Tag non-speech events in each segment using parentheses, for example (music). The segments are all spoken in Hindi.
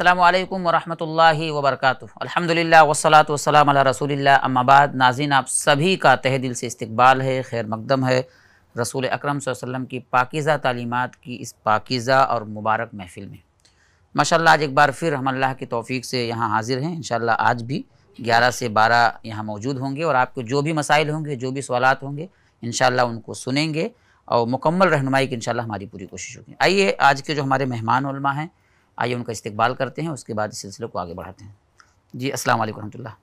अल्लाम वरहमल वबरक अलहमदिल्ला वसलात वसलाम रसूलिल्लाह अम्माबाद नाजीन आप सभी का तह दिल से इस्तकबाल है खैर मकदम है रसूल अक्रम वसम की पाकिज़ा तालीमत की इस पाकिज़ा और मुबारक महफ़िल में माशा आज एक बार फिर हम अल्लाह की तोफ़ी से यहाँ हाज़िर हैं इन आज भी ग्यारह से बारह यहाँ मौजूद होंगे और आपके जो भी मसाइल होंगे जो भी सवालत होंगे इन उनको सुनेंगे और मुकम्मल रहनुमाई की इन हमारी पूरी कोशिश होगी आइए आज के जो हमारे मेहमान हैं आइए उनका इस्तेबाल करते हैं उसके बाद इस सिलसिले को आगे बढ़ाते हैं जी अस्सलाम वालेकुम रहमतुल्लाह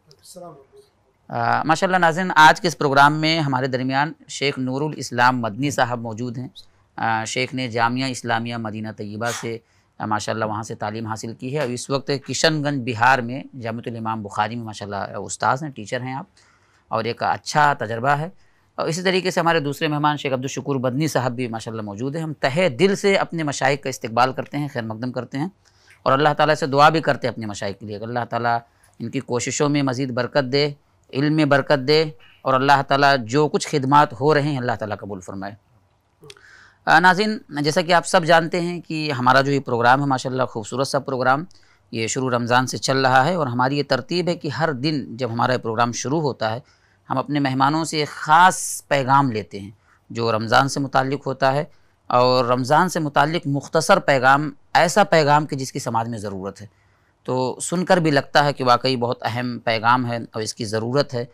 माशाल्लाह आज के इस प्रोग्राम में हमारे दरमियान शेख नूरुल इस्लाम मदनी साहब मौजूद हैं शेख ने जामिया इस्लामिया मदीना तय्यबा से माशाल्लाह वहाँ से तालीम हासिल की है और इस वक्त किशनगंज बिहार में जामतुल इमाम बुखारी में माशाल्लाह उस्ताद हैं टीचर हैं आप और एक अच्छा तजर्बा है और इसी तरीके से हमारे दूसरे मेहमान शेख अब्दुल शकूर बदनी साहब भी माशाल्लाह मौजूद है हम तहे दिल से अपने मशाइ का इस्तकबाल करते हैं खैर मकदम करते हैं और अल्लाह ताला से दुआ भी करते हैं अपने मशाइ के लिए अल्लाह ताला इनकी कोशिशों में मज़ीद बरकत दे इल्म में बरकत दे और अल्लाह ताला जो कुछ खिदमत हो रहे हैं अल्लाह ताली कबूल फ़रमाए नाजिन जैसा कि आप सब जानते हैं कि हमारा जो ये प्रोग्राम है माशा खूबसूरत सा प्रोग्राम ये शुरू रमज़ान से चल रहा है और हमारी ये तरतीब है कि हर दिन जब हमारा प्रोग्राम शुरू होता है हम अपने मेहमानों से एक ख़ास पैगाम लेते हैं जो रमज़ान से मुतक़ होता है और रमज़ान से मुतक़ मुख्तसर पैगाम ऐसा पैगाम कि जिसकी समाज में ज़रूरत है तो सुनकर भी लगता है कि वाकई बहुत अहम पैगाम है और इसकी ज़रूरत है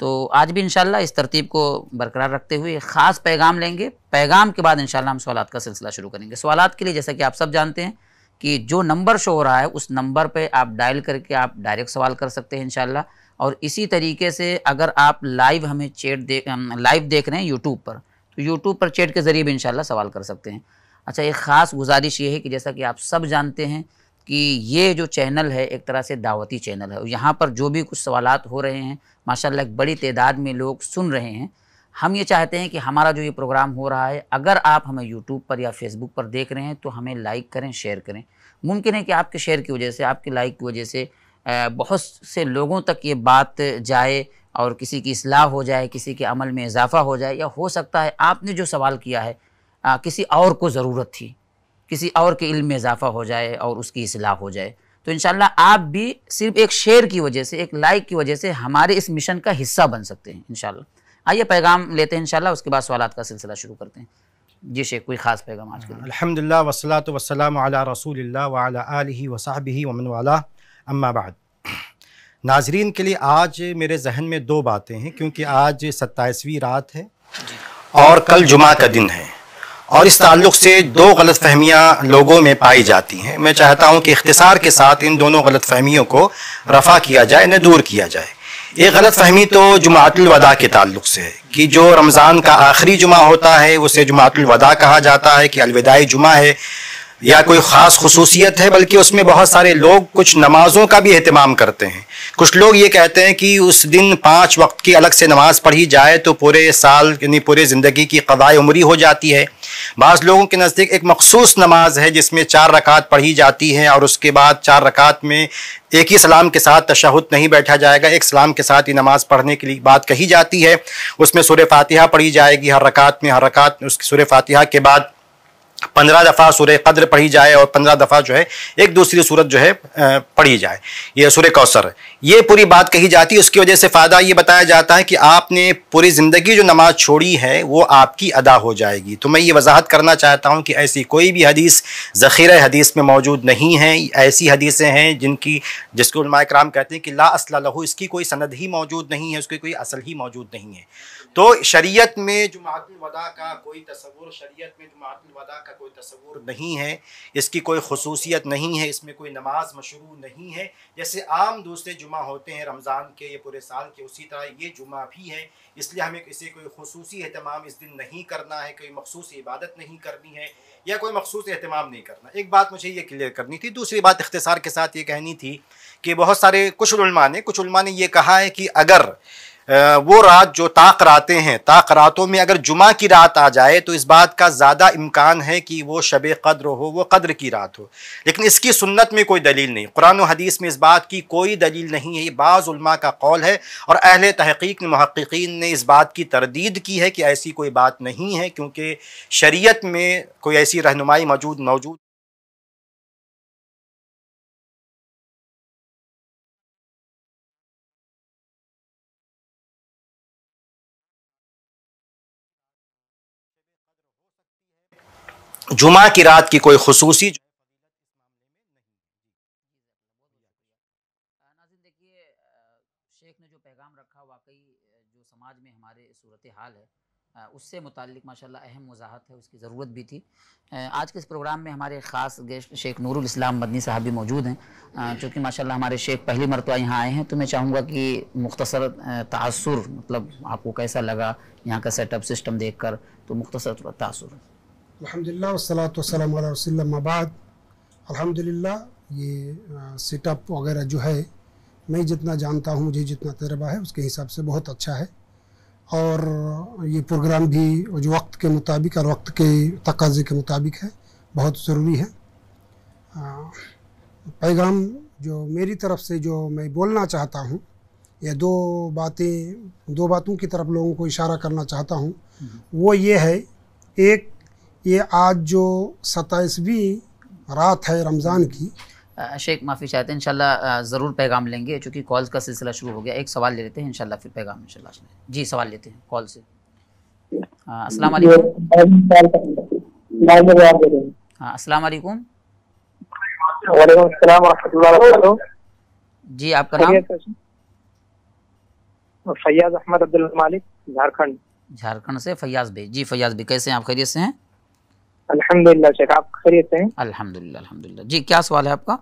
तो आज भी इनशाला इस तरतीब को बरकरार रखते हुए ख़ास पैगाम लेंगे पैगाम के बाद इनशाला हम सवाल का सिलसिला शुरू करेंगे सवाल के लिए जैसा कि आप सब जानते हैं कि जो नंबर शो हो रहा है उस नंबर पर आप डायल करके आप डायरेक्ट सवाल कर सकते हैं इन और इसी तरीके से अगर आप लाइव हमें चैट देख लाइव देख रहे हैं यूट्यूब पर तो यूट्यूब पर चैट के ज़रिए भी इन सवाल कर सकते हैं अच्छा एक ख़ास गुजारिश ये है कि जैसा कि आप सब जानते हैं कि ये जो चैनल है एक तरह से दावती चैनल है यहाँ पर जो भी कुछ सवाल हो रहे हैं माशाल्लाह एक बड़ी तादाद में लोग सुन रहे हैं हम ये चाहते हैं कि हमारा जो ये प्रोग्राम हो रहा है अगर आप हमें यूट्यूब पर या फेसबुक पर देख रहे हैं तो हमें लाइक करें शेयर करें मुमकिन है कि आपके शेयर की वजह से आपके लाइक की वजह से बहुत से लोगों तक ये बात जाए और किसी की असलाह हो जाए किसी के अमल में इजाफ़ा हो जाए या हो सकता है आपने जो सवाल किया है आ, किसी और को ज़रूरत थी किसी और के इल्म में इजाफ़ा हो जाए और उसकी असलाह हो जाए तो इन आप भी सिर्फ एक शेयर की वजह से एक लाइक की वजह से हमारे इस मिशन का हिस्सा बन सकते हैं इन आइए पैगाम लेते हैं इन उसके बाद सवाल का सिलसिला शुरू करते हैं जी शेख कोई ख़ास पैगाम आज के अलहमदिल्ला वसलात वसलाम रसूल वाली वसाबी वमन वाला अम्मा बाद नाजरीन के लिए आज मेरे जहन में दो बातें हैं क्योंकि आज सत्ताईसवीं रात है और कल जुमा का दिन है और इस ताल्लुक़ से दो गलत फहमियाँ लोगों में पाई जाती हैं मैं चाहता हूँ कि इख्तिसार के साथ इन दोनों गलत फहमियों को रफा किया जाए इन्हें दूर किया जाए ये गलत फहमी तो जुमातुलवदा के ताल्लुक से है कि जो रमज़ान का आखिरी जुमा होता है उसे जुमातुलवदा कहा जाता है कि अलविदाई जुमा है या कोई ख़ास खसूसियत है बल्कि उसमें बहुत सारे लोग कुछ नमाज़ों का भी अहतमाम करते हैं कुछ लोग ये कहते हैं कि उस दिन पाँच वक्त की अलग से नमाज़ पढ़ी जाए तो पूरे साल यानी पूरे ज़िंदगी की कदाय उमरी हो जाती है बाज़ लोगों के नज़दीक एक मखसूस नमाज है जिसमें चार रकात पढ़ी जाती है और उसके बाद चार रकात में एक ही सलाम के साथ तशहद नहीं बैठा जाएगा एक सलाम के साथ ही नमाज़ पढ़ने के लिए बात कही जाती है उसमें सुर फातिहा पढ़ी जाएगी हर रकात में हर रकात में उसकी सुर फातिहा के बाद पंद्रह दफ़ा सूर कद्र पढ़ी जाए और पंद्रह दफ़ा जो है एक दूसरी सूरत जो है पढ़ी जाए यह सूर्य कौसर ये पूरी बात कही जाती है उसकी वजह से फ़ायदा ये बताया जाता है कि आपने पूरी ज़िंदगी जो नमाज़ छोड़ी है वो आपकी अदा हो जाएगी तो मैं ये वजाहत करना चाहता हूँ कि ऐसी कोई भी हदीस ज़ख़ीर हदीस में मौजूद नहीं है ऐसी हदीसें हैं जिनकी जिसको नुमा कराम कहते हैं कि ला असला लहू इसकी कोई सनद ही मौजूद नहीं है उसकी कोई असल ही मौजूद नहीं है तो शरीयत में जुमातुल वदा का कोई तस्वुर शरीयत में जुमातुल वदा का कोई तस्वुर नहीं है इसकी कोई खसूसियत नहीं है इसमें कोई नमाज मशरू नहीं है जैसे आम दूसरे जुमा होते हैं रमज़ान के या पूरे साल के उसी तरह ये जुमा भी है इसलिए हमें इसे कोई खसूसी अहतमाम इस दिन नहीं करना है कोई मखसूस इबादत नहीं करनी है या कोई मखसूस अहतमाम नहीं करना एक बात मुझे ये क्लियर करनी थी दूसरी बात इख्तसार के साथ ये कहनी थी कि बहुत सारे कुछ ने कुछ ने यह कहा है कि अगर वो रात जो ताक रातें हैं ताक रातों में अगर जुमा की रात आ जाए तो इस बात का ज़्यादा इम्कान है कि वो शब कद्र हो वो कद्र की रात हो लेकिन इसकी सुन्नत में कोई दलील नहीं कुरान हदीस में इस बात की कोई दलील नहीं है ये बाज़ुलमा का कौल है और अहल तहकीक महक्कीन ने इस बात की तरदीद की है कि ऐसी कोई बात नहीं है क्योंकि शरीय में कोई ऐसी रहनुमाई मौजूद मौजूद जुमा की रात की कोई खसूसी हाल है उससे मुतक माशा अहम वजाहत है उसकी ज़रूरत भी थी आज के इस प्रोग्राम में हमारे ख़ास गेस्ट शेख नूरुल इस्लाम मदनी साहब भी मौजूद हैं चूँकि माशा हमारे शेख पहली मरतबा यहाँ आए हैं तो मैं चाहूँगा कि मुख्तसर तासर मतलब आपको कैसा लगा यहाँ का सेटअप सिस्टम देख कर तो मुख्तसर है अलहमदिल्ला वसलात वसलम वसलमबाद अलहमदिल्ला ये सेटअप वगैरह जो है मैं जितना जानता हूँ मुझे जितना तजर्बा है उसके हिसाब से बहुत अच्छा है और uh, ये प्रोग्राम भी जो वक्त के मुताबिक और वक्त के तकाजे के मुताबिक है बहुत ज़रूरी है uh, पैगाम जो मेरी तरफ से जो मैं बोलना चाहता हूँ या दो बातें दो बातों की तरफ लोगों को इशारा करना चाहता हूँ हम्म। वो ये है एक ये आज जो सताईसवीं रात है रमज़ान की शेख माफ़ी चाहते हैं इनशाला ज़रूर पैगाम लेंगे क्योंकि कॉल्स का सिलसिला शुरू हो गया एक सवाल ले लेते हैं इनशाला फिर पैगाम इंशाल्लाह जी सवाल लेते हैं कॉल से अस्सलाम वालेकुम हाँ अस्सलाम वालेकुम जी आपका नाम फैयाज अहमद अब्दुल मालिक झारखंड झारखंड से फैयाज भाई जी फैयाज भाई कैसे हैं आप खैरियत से हैं अल्हम्दुलिल्लाह शेख आप खैरियत हैं अल्हम्दुलिल्लाह अल्हम्दुलिल्लाह जी क्या सवाल है आपका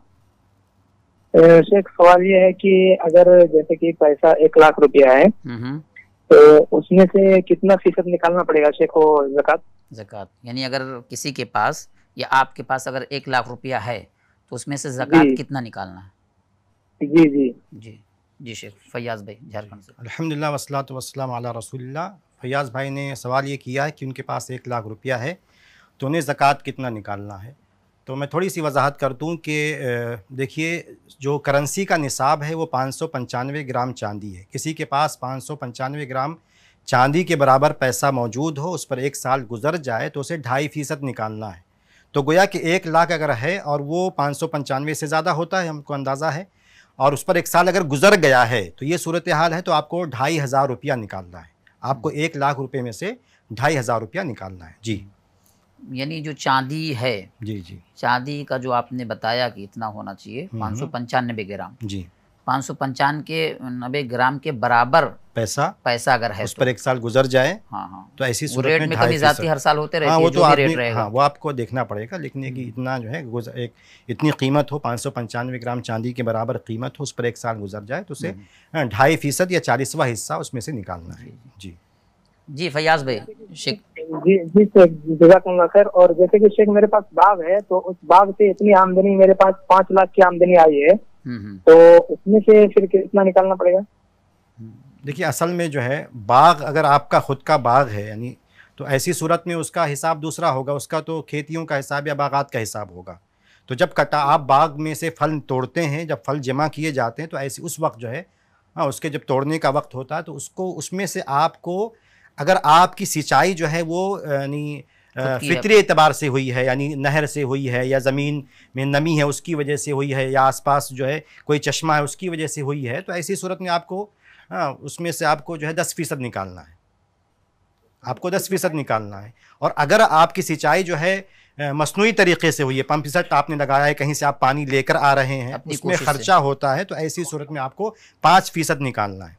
शेख सवाल ये है कि अगर जैसे कि पैसा एक लाख रुपया है हम्म, हम्म। तो उसमें से कितना फीसद निकालना पड़ेगा शेख को जक़ात जक़ात यानी अगर किसी के पास या आपके पास अगर एक लाख रुपया है तो उसमें से जक़ात कितना निकालना है जी जी जी जी शेख फैयाज़ भाई झारखंड से अलहमदिल्ला वसलात वसलम अला रसूल फैयाज़ भाई ने सवाल ये किया है कि उनके पास एक लाख रुपया है तो उन्हें ज़क़़त कितना निकालना है तो मैं थोड़ी सी वजाहत कर दूँ कि देखिए जो करेंसी का निसाब है वो पाँच सौ पंचानवे ग्राम चांदी है किसी के पास पाँच सौ पंचानवे ग्राम चांदी के बराबर पैसा मौजूद हो उस पर एक साल गुजर जाए तो उसे ढाई फ़ीसद निकालना है तो गोया कि एक लाख अगर है और वो पाँच सौ पंचानवे से ज़्यादा होता है हमको अंदाज़ा है और उस पर एक साल अगर गुजर गया है तो ये सूरत हाल है तो आपको ढाई हज़ार रुपया निकालना है आपको एक लाख रुपये में से ढाई हज़ार रुपया निकालना है जी यानी जो चांदी है जी जी चांदी का जो आपने बताया कि इतना होना चाहिए हम्म। पाँच सौ पंचानबे ग्राम जी पाँच सौ पंचानबे नब्बे ग्राम के बराबर पैसा पैसा अगर है उस तो। पर एक साल गुजर जाए हाँ हाँ तो ऐसी रेट में, में कमी तो जाती हर साल होते रहते हाँ, वो तो आप रेट हाँ, वो आपको देखना पड़ेगा लेकिन एक हम्म। इतना जो है एक इतनी कीमत हो पाँच सौ पंचानवे ग्राम चांदी के बराबर कीमत हो उस पर एक साल गुजर जाए तो उसे हम्म। ढाई फीसद या चालीसवा हिस्सा उसमें से निकालना है जी जी फयाज भाई शेख जी जी शेख तो जजाकुल्ला खैर और जैसे कि शेख मेरे पास बाग है तो उस बाग से इतनी आमदनी मेरे पास पाँच लाख की आमदनी आई है हम्म, हम्म। तो उसमें से फिर कितना निकालना पड़ेगा देखिए असल में जो है बाग अगर आपका खुद का बाग है यानी तो ऐसी सूरत में उसका हिसाब दूसरा होगा उसका तो खेतियों का हिसाब या बागात का हिसाब होगा तो जब कटा आप बाग में से फल तोड़ते हैं जब फल जमा किए जाते हैं तो ऐसे उस वक्त जो है हाँ उसके जब तोड़ने का वक्त होता है तो उसको उसमें से आपको अगर आपकी सिंचाई जो है वो यानी फितरी एतबार से हुई है यानी नहर से हुई है या ज़मीन में नमी है उसकी वजह से हुई है या आसपास जो है कोई चश्मा है उसकी वजह से हुई है तो ऐसी सूरत में आपको हाँ उसमें से आपको जो है दस फीसद निकालना है आपको दस फीसद निकालना है और अगर आपकी सिंचाई जो है मसनू तरीके से हुई है पंप सेट आपने लगाया है कहीं से आप पानी लेकर आ रहे हैं उसमें खर्चा होता है तो ऐसी सूरत में आपको पाँच फीसद निकालना है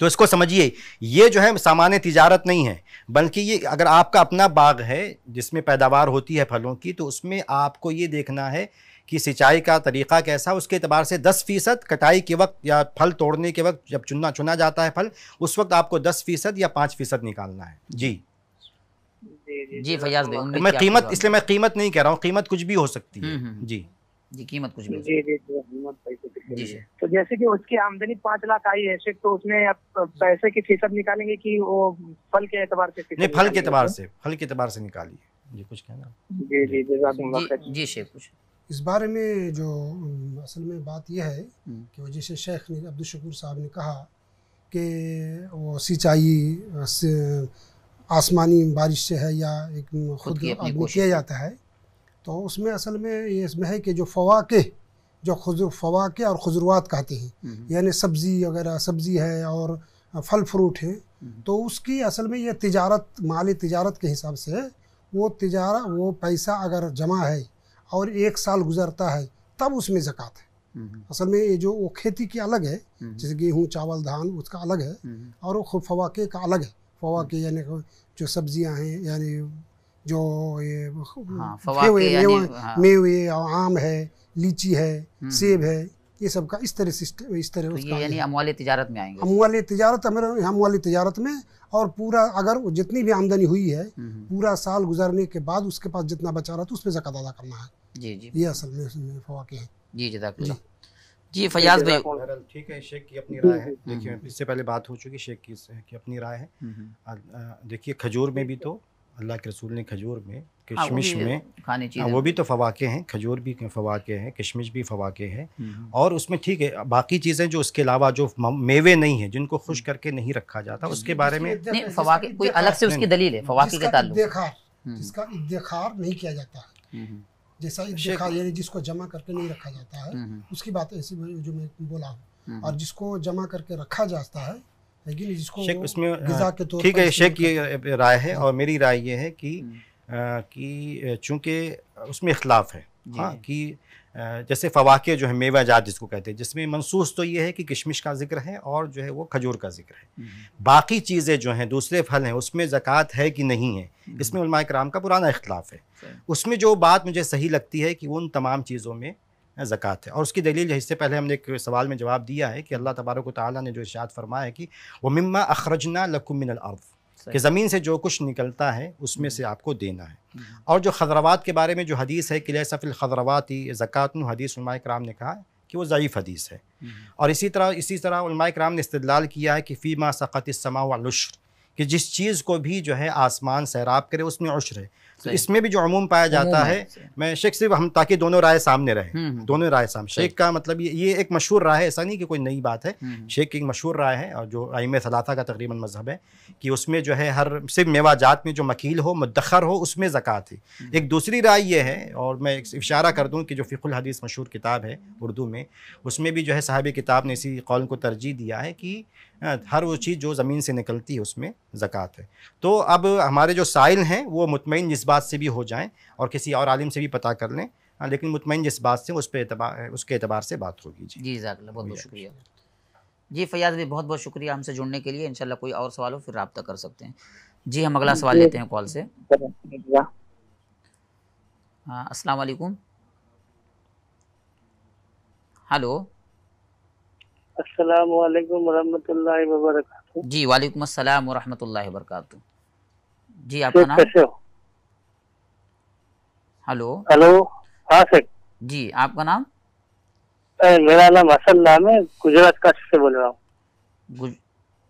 तो इसको समझिए ये जो है सामान्य तिजारत नहीं है बल्कि ये अगर आपका अपना बाग है जिसमें पैदावार होती है फलों की तो उसमें आपको ये देखना है कि सिंचाई का तरीक़ा कैसा उसके अतबार से 10 फ़ीसद कटाई के वक्त या फल तोड़ने के वक्त जब चुना चुना जाता है फल उस वक्त आपको 10 फ़ीसद या 5 फ़ीसद निकालना है जी जी फयाज मैं कीमत इसलिए मैं कीमत नहीं कह रहा हूँ कीमत कुछ भी हो सकती है हम्म, हम्म। जी जी कीमत कुछ भी जी जी जी जी तो जैसे कि उसकी आमदनी पाँच लाख आई है तो उसमें आप पैसे की फीसद निकालेंगे कि वो फल के एतबार से नहीं फल के एतबार से फल के एतबार से निकालिए जी कुछ कहना जी जी जी जी शेख कुछ इस बारे में जो असल में बात यह है हम्म। कि वो जैसे शेख ने अब्दुलशकूर साहब ने कहा कि वो सिंचाई आसमानी बारिश से है या एक खुद किया जाता है तो उसमें असल में ये इसमें है कि जो फवाके जो खजर फवाके और खजरुआत कहते हैं हम्म। यानी सब्ज़ी वगैरह सब्ज़ी है और फल फ्रूट है हम्म। तो उसकी असल में ये तजारत माली तजारत के हिसाब से वो तजारा वो पैसा अगर जमा है और एक साल गुजरता है तब उसमें जक़ात है हम्म। असल में ये जो वो खेती की अलग है जैसे गेहूँ चावल धान उसका अलग है और वो फवाके का अलग है फवाके यानी जो सब्जियां हैं यानी जो ये हाँ, मेवे हाँ। मेवे आम है लीची है हम्म। सेब है ये सब का इस तरह सिस्टम इस तरह तो ये यानी अमवाली तिजारत में आएंगे अमवाली तिजारत हमारे अमवाली तिजारत में और पूरा अगर जितनी भी आमदनी हुई है हम्म, हम्म। पूरा साल गुजारने के बाद उसके पास जितना बचा रहा था उस पर जक़ात अदा करना है जी जी ये असल में फवाके हैं जी जदाकुल्ला जी फयाज भाई ठीक है शेख की अपनी राय है देखिए इससे पहले बात हो चुकी शेख की अपनी राय है देखिए खजूर में भी तो अल्लाह के रसूल ने खजूर में हाँ, किशमिश में खाने हाँ, वो भी तो फवाके हैं खजूर भी फवाके हैं किशमिश भी फवाके हैं हम्म, हम्म। और उसमें ठीक है बाकी चीज़ें जो उसके अलावा जो मेवे नहीं हैं जिनको खुश हम्म। करके नहीं रखा जाता उसके बारे में फवाके कोई अलग से उसकी दलील है फवाके के जिसका नहीं किया जाता है जैसा इफ्तार यानी जिसको जमा करके नहीं रखा जाता है उसकी बात ऐसी जो मैं बोला हूँ और जिसको जमा करके रखा जाता है लेकिन इसको शेख उसमें ठीक है शेख ये राय है और मेरी राय ये है कि हम्म। कि चूँकि उसमें इख्लाफ है हाँ कि जैसे फवाके जो है मेवा जात जिसको कहते हैं जिसमें मनसूस तो ये है कि किशमिश का जिक्र है और जो है वो खजूर का जिक्र है हम्म। बाकी चीज़ें जो हैं दूसरे फल हैं उसमें ज़क़़त है कि नहीं है हम्म। इसमें उलमा कराम का पुराना इख्लाफ है उसमें जो बात मुझे सही लगती है कि उन तमाम चीज़ों में ज़क़़त है और उसकी दलील इससे पहले हमने एक सवाल में जवाब दिया है कि अल्लाह तबारक ताली ने जो इशात फरमाया कि व मम्मा अखरजना लकुमिन कि ज़मीन से जो कुछ निकलता है उसमें से आपको देना है हम्म। और जो खजरवात के बारे में जो हदीस है किले सफ़िल खजरवाती ज़क़़त हदीस उलमा कराम ने कहा कि वो ज़यीफ़ हदीस है हम्म। और इसी तरह इसी तरह उलमा कराम ने इस्तलाल किया है कि फ़ीमा सक़त समा कि जिस चीज़ को भी जो है आसमान सैराब करे उसमें उश्र है तो इसमें भी जो अमूम पाया जाता है मैं शेख सिर्फ हम ताकि दोनों राय सामने रहे हम्म, हम्म। दोनों राय सामने शेख का मतलब ये ये एक मशहूर राय है ऐसा नहीं कि कोई नई बात है हम्म, शेख की एक मशहूर राय है और जो आईम सलाता का तकरीबन मजहब है कि उसमें जो है हर सिर्फ मेवाजात में जो मकील हो मदखर हो उसमें ज़क़़त है एक दूसरी राय ये है और मैं एक इशारा कर दूँ कि जो फ़िकुल हदीस मशहूर किताब है उर्दू में उसमें भी जो है साहब किताब ने इसी कौल को तरजीह दिया है कि हर वो चीज़ जो ज़मीन से निकलती है उसमें ज़क़़त है तो अब हमारे जो साइल हैं वो मुतमिन जिस बात से भी हो जाएँ और किसी और आलिम से भी पता कर लें हाँ, लेकिन मुतमिन जिस बात से उस पर उसके अतबार से बात होगी जी जी बहुत बहुत शुक्रिया जी फयाज भी बहुत बहुत शुक्रिया हमसे जुड़ने के लिए इनशाला कोई और सवाल हो फिर रबा कर सकते हैं जी हम अगला सवाल लेते हैं कॉल से हाँ असलकुम वालेकुम हेलो जी वालेकुम अस्सलाम व आपका नाम कैसे हेलो हेलो हाँ सर जी आपका नाम मेरा नाम हसन नाम है गुजरात कच्छ से बोल रहा हूँ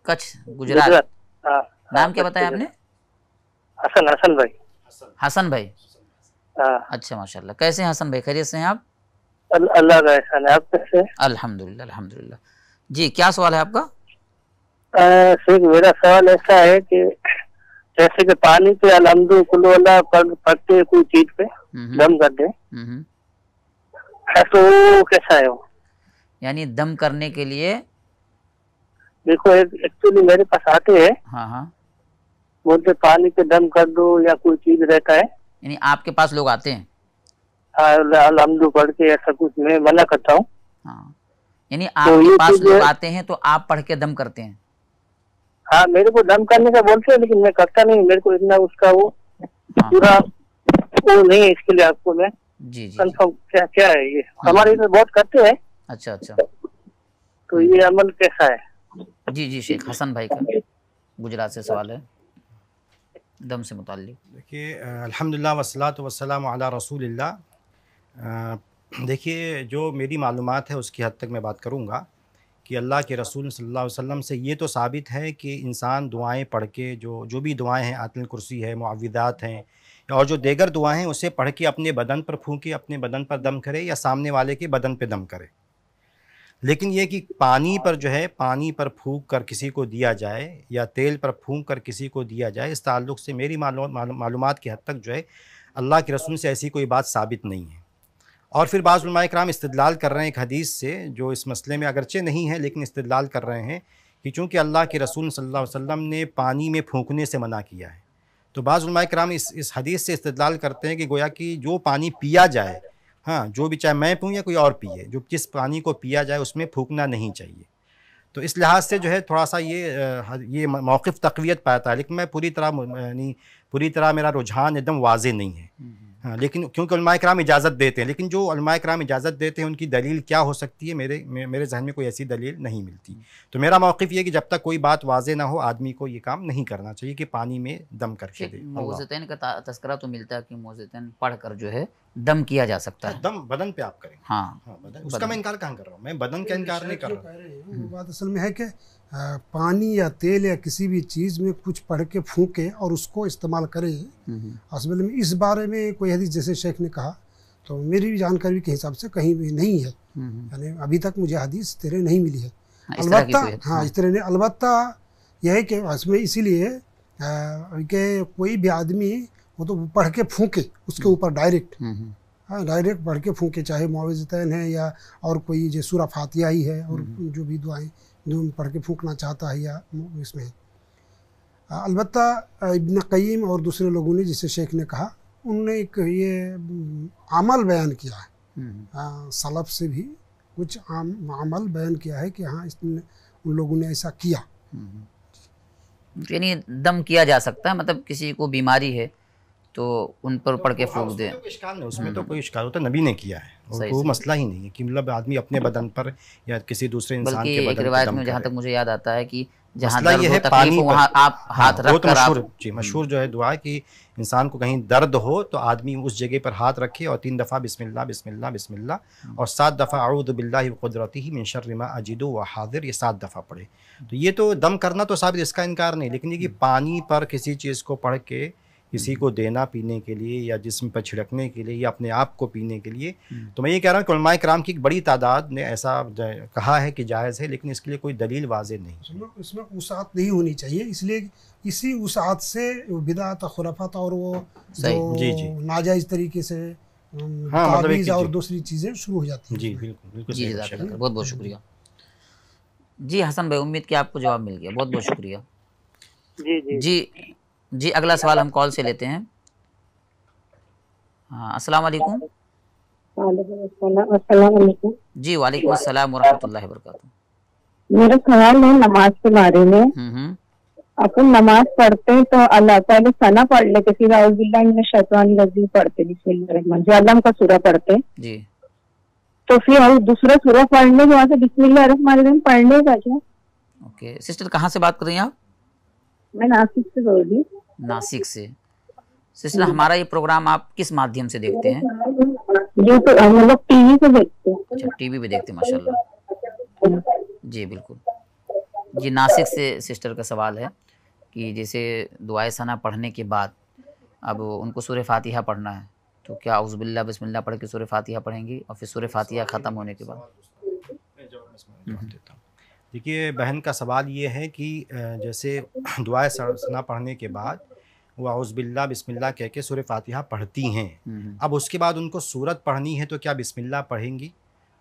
कच्छ गुजरात हाँ। नाम क्या बताया आपने हसन हसन भाई हसन भाई हाँ। अच्छा माशाल्लाह कैसे हसन भाई खैरियत से हैं आप अल्लाह का एहसान है आप कैसे अल्हम्दुलिल्लाह अल्हम्दुलिल्लाह जी क्या सवाल है आपका शेख मेरा सवाल ऐसा है कि जैसे कि पानी पे अलमदू अलहमदु कुल्ला पड़ते कोई चीज पे दम कर दे तो कैसा है वो यानी दम करने के लिए देखो एक्चुअली मेरे पास आते हैं हाँ हाँ बोलते पानी पे दम कर दो या कोई चीज रहता है यानी आपके पास लोग आते हैं अलहमदु पढ़ के ऐसा कुछ मैं मना करता हूँ हाँ। यानी तो आपके तो पास लोग आते हैं तो आप पढ़ के दम करते हैं हाँ मेरे को दम करने का बोलते हैं लेकिन मैं करता नहीं मेरे को इतना उसका वो हाँ। पूरा वो नहीं है इसके लिए आपको मैं जी जी कंफर्म क्या क्या है ये हाँ, हमारे इधर बहुत करते हैं अच्छा अच्छा तो ये हम्म। अमल कैसा है जी जी शेख हसन भाई का गुजरात से सवाल है दम से मुतल देखिए अलहमदिल्ला वसलात वसलाम अला रसूलिल्लाह देखिए जो मेरी मालूम है उसकी हद तक मैं बात करूँगा कि अल्लाह के रसूल सल्लल्लाहु अलैहि वसल्लम से ये तो साबित है कि इंसान दुआएं पढ़ के जो जो भी दुआएं हैं आतल कुर्सी है मुआवदात हैं और जो देगर दुआएं हैं उसे पढ़ के अपने बदन पर फूके अपने बदन पर दम करे या सामने वाले के बदन पर दम करे लेकिन यह कि पानी पर जो है पानी पर फूक कर किसी को दिया जाए या तेल पर फूक कर किसी को दिया जाए इस ताल्लुक़ से मेरी मालूम मालूम की हद तक जो है अल्लाह के रसूल से ऐसी कोई बात साबित नहीं है और फिर बाज़ कराम इस्तलाल कर रहे हैं एक हदीस से जो इस मसले में अगरचे नहीं है लेकिन इस्तलाल कर रहे हैं कि चूँकि अल्लाह के रसूल सल्लल्लाहु अलैहि वसल्लम ने पानी में फूकने से मना किया है तो बाज़ कराम इस इस हदीस से इस्तलाल करते हैं कि गोया कि जो पानी पिया जाए हाँ जो भी चाहे मैं पीऊँ या कोई और पिए जो जिस पानी को पिया जाए उसमें फूकना नहीं चाहिए तो इस लिहाज से जो है थोड़ा सा ये ये मौक़ तकवीत पाता है लेकिन मैं पूरी तरह यानी पूरी तरह मेरा रुझान एकदम वाज नहीं है हाँ लेकिन क्योंकि कराम इजाज़त देते हैं लेकिन जो कराम इजाज़त देते हैं उनकी दलील क्या हो सकती है मेरे मेरे जहन में कोई ऐसी दलील नहीं मिलती तो मेरा मौक़ ये कि जब तक कोई बात वाजे ना हो आदमी को ये काम नहीं करना चाहिए कि पानी में दम करके दे का तस्करा तो मिलता है कि मोजतन पढ़ कर जो है दम किया जा सकता हाँ, है दम बदन पे आप करें हाँ, हाँ बदन, उसका मैं इनकार कहाँ कर रहा हूँ मैं बदन का इनकार नहीं कर रहा हूँ बात असल में है कि पानी या तेल या किसी भी चीज़ में कुछ पढ़ के फूकें और उसको इस्तेमाल करें असल में इस बारे में कोई हदीस जैसे शेख ने कहा तो मेरी भी जानकारी के हिसाब से कहीं भी नहीं है यानी अभी तक मुझे हदीस तेरे नहीं मिली है अलबत् हाँ इस तरह ने अलबत् हाँ, हाँ। यह है कि इसमें इसीलिए कि कोई भी आदमी वो तो पढ़ के फूके उसके हम्म। ऊपर डायरेक्ट हाँ डायरेक्ट पढ़ के फूके चाहे मुआवजतैन है या और कोई जो सूरा फातिया ही है और जो भी दुआएं नून पढ़ के फूकना चाहता है या इसमें अलबत् इबन कईम और दूसरे लोगों ने जिसे शेख ने कहा उनने एक ये अमल बयान किया है हम्म, हम्म। सलफ से भी कुछ आम अमल बयान किया है कि हाँ इसने उन लोगों ने ऐसा किया हम्म, यानी दम किया जा सकता है मतलब किसी को बीमारी है तो उन पर तो पढ़ के फूक दें तो इश्काल नहीं उसमें तो हम्म। कोई इश्काल होता नबी ने किया है वो मसला ही नहीं है कि मतलब आदमी अपने बदन पर या किसी दूसरे इंसान के बदन एक रिवायत में जहाँ तक मुझे याद आता है कि जहाँ दर्द ये है पानी वहाँ आप हाँ, हाथ तो रख कर आप जी हम्म। मशहूर जो है दुआ है कि इंसान को कहीं दर्द हो तो आदमी उस जगह पर हाथ रखे और तीन दफ़ा बिस्मिल्लाह बिस्मिल्लाह बिस्मिल्लाह हम्म। और सात दफ़ा आउद बिल्लाकुदरती ही मिनशर्रमा अजीदो व हाजिर ये सात दफ़ा पढ़े तो ये तो दम करना तो साबित इसका इनकार नहीं लेकिन ये कि पानी पर किसी चीज़ को पढ़ के किसी को देना पीने के लिए या जिसम पर छिड़कने के लिए या अपने आप को पीने के लिए हम्म। तो मैं ये कह रहा हूँ कि कराम की एक बड़ी तादाद ने ऐसा कहा है कि जायज़ है लेकिन इसके लिए कोई दलील वाज नहीं इसमें उसात नहीं होनी चाहिए इसलिए इसी उसात से बिदात खुरफत और वो जी जी नाजायज़ तरीके से हाँ मतलब और दूसरी चीज़ें शुरू हो जाती हैं जी बिल्कुल बिल्कुल जी बहुत बहुत शुक्रिया जी हसन भाई उम्मीद कि आपको जवाब मिल गया बहुत बहुत शुक्रिया जी जी जी जी अगला सवाल हम कॉल से लेते हैं हाँ, अस्सलाम वालेकुम जी वालेकुम अस्सलाम वरहमतुल्लाहि मेरा सवाल है नमाज के बारे में हम्म, हम्म। अपन नमाज पढ़ते हैं तो अल्लाह पहले सना पढ़ लेते फिर शैतान लजी पढ़ते बिस्मिल्लाह जो अल्लाह का सूरा पढ़ते जी तो फिर और दूसरा सूरा पढ़ने के बाद बिस्मिल्लाह रहमान रहीम पढ़ने का क्या ओके सिस्टर कहाँ से बात कर रही हैं आप मैं नासिक से बोल रही हूँ नासिक से सिलसिला हमारा ये प्रोग्राम आप किस माध्यम से देखते हैं जी तो हम लोग टीवी पे देखते हैं अच्छा टीवी पे देखते हैं माशाल्लाह जी बिल्कुल जी नासिक से सिस्टर का सवाल है कि जैसे दुआए सना पढ़ने के बाद अब उनको सूर्य फातिहा पढ़ना है तो क्या उजबिल्ला बसमिल्ला पढ़ के सूर्य फातिहा पढ़ेंगी और फिर सूर्य फातिहा ख़त्म होने के बाद देखिए बहन का सवाल ये है कि जैसे दुआए सरसना पढ़ने के बाद वह बिल्ला बिस्मिल्ला कह के सूर्य फातिहा पढ़ती हैं अब उसके बाद उनको सूरत पढ़नी है तो क्या बिस्मिल्ला पढ़ेंगी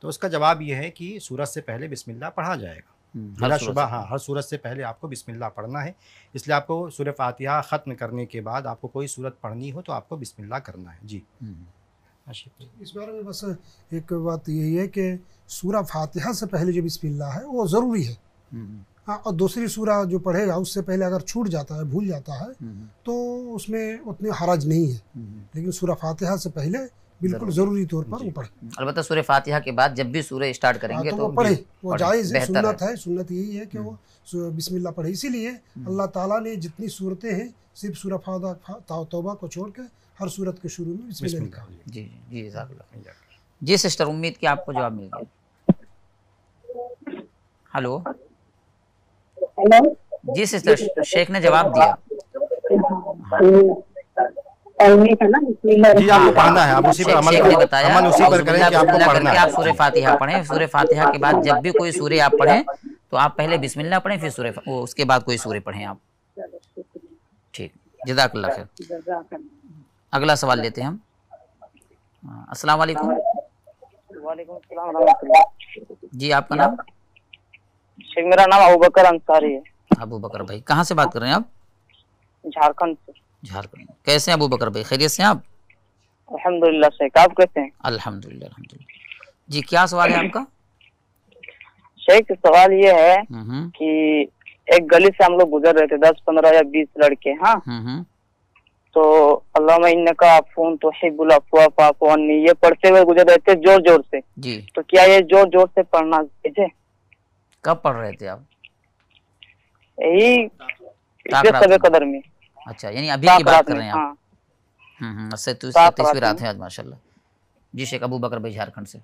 तो उसका जवाब यह है कि सूरत से पहले बिस्मिल्ला पढ़ा जाएगा मेरा शुबा हाँ हर सूरत से पहले आपको बिस्मिल्लाह पढ़ना है इसलिए आपको सूर्य फातिहा ख़त्म करने के बाद आपको कोई सूरत पढ़नी हो तो आपको बिस्मिल्लाह करना है जी इस बारे में बस एक बात यही है कि सूरा फातिहा से पहले जो बिस्मिल्लाह है वो ज़रूरी है हम्म। हाँ और दूसरी सूरा जो पढ़ेगा उससे पहले अगर छूट जाता है भूल जाता है हम्म। तो उसमें उतनी हराज नहीं है हम्म। लेकिन सूरा फातिहा से पहले बिल्कुल जरूरी तौर पर वो पढ़े अलबत्त सूर्य फातिहा के बाद जब भी सूर्य स्टार्ट हाँ, करेंगे तो, तो, वो पढ़े वो जायज़ है सुन्नत है सुन्नत यही है कि वो बिस्मिल्लाह पढ़े इसीलिए अल्लाह ताला ने जितनी सूरतें हैं सिर्फ सूर्य तौबा को छोड़ कर हर सूरत के शुरू में बिस्मिल्लाह जी जी जी जी सिस्टर उम्मीद की आपको जवाब मिल गया हेलो जी सिस्टर शेख ने जवाब दिया हाँ। जी आपको पढ़ना है आप उसी पर अमल ने बताया अमल उसी पर करें कि आपको पढ़ना है आप सूर्य फातिहा पढ़ें फातिहा के बाद जब भी कोई सूर्य आप पढ़ें तो आप पहले बिस्मिल्लाह पढ़ें फिर सूर्य उसके बाद कोई सूर्य पढ़ें आप ठीक जजाकल्लाह खैर अगला सवाल लेते हैं हम हाँ, अस्सलाम वालेकुम वालेकुम अस्सलाम जी आपका नाम शेख मेरा नाम अबू बकर अंसारी है अबू बकर भाई कहाँ से बात कर रहे हैं आप झारखंड से झारखंड कैसे हैं अबू बकर भाई खैरियत से आप अल्हम्दुलिल्लाह शेख आप कैसे हैं अल्हम्दुलिल्लाह अल्हम्दुलिल्लाह जी क्या सवाल है आपका शेख सवाल ये है हम्म, हम्म। कि एक गली से हम लोग गुजर रहे थे दस पंद्रह या बीस लड़के हाँ हम्म, तो अल्लाह इन का आफून तो हिबुल अफवा पाफवानी ये पढ़ते हुए गुजर रहे थे जोर जोर से जी तो क्या ये जोर जोर से पढ़ना चाहिए कब पढ़ रहे थे आप यही कदर में अच्छा यानी अभी की बात कर रहे हैं आप हाँ। हम्म हम्म सैंतीसवीं तो रात है आज माशाल्लाह जी शेख अबू बकर भाई झारखंड से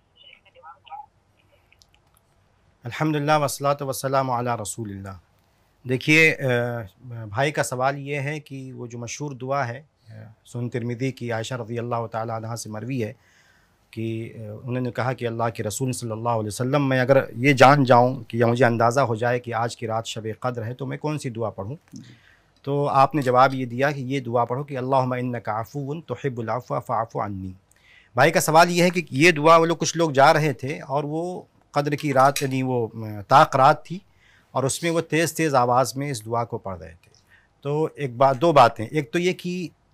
अल्हम्दुलिल्लाह वस्सलातु वस्सलामु अला रसूलिल्लाह देखिए भाई का सवाल ये है कि वो जो मशहूर दुआ है सुन तिरमिदी की आयशा रजी अल्लाह तहाँ से मरवी है कि उन्होंने कहा कि अल्लाह के रसूल सल्लल्लाहु अलैहि वसल्लम मैं अगर ये जान जाऊँ कि या मुझे अंदाज़ा हो जाए कि आज की रात शब कद्र है तो मैं कौन सी दुआ पढ़ूँ तो आपने जवाब ये दिया कि ये दुआ पढ़ो कि अल्लाह इन काफ़ून तोहबुलाफ़ा फ़ाफ़ो अन्नी भाई का सवाल ये है कि ये दुआ वो लोग कुछ लोग जा रहे थे और वो कद्र की रात यानी वो ताक रात थी और उसमें वो तेज़ तेज़ आवाज़ में इस दुआ को पढ़ रहे थे तो एक बात दो बातें एक तो ये कि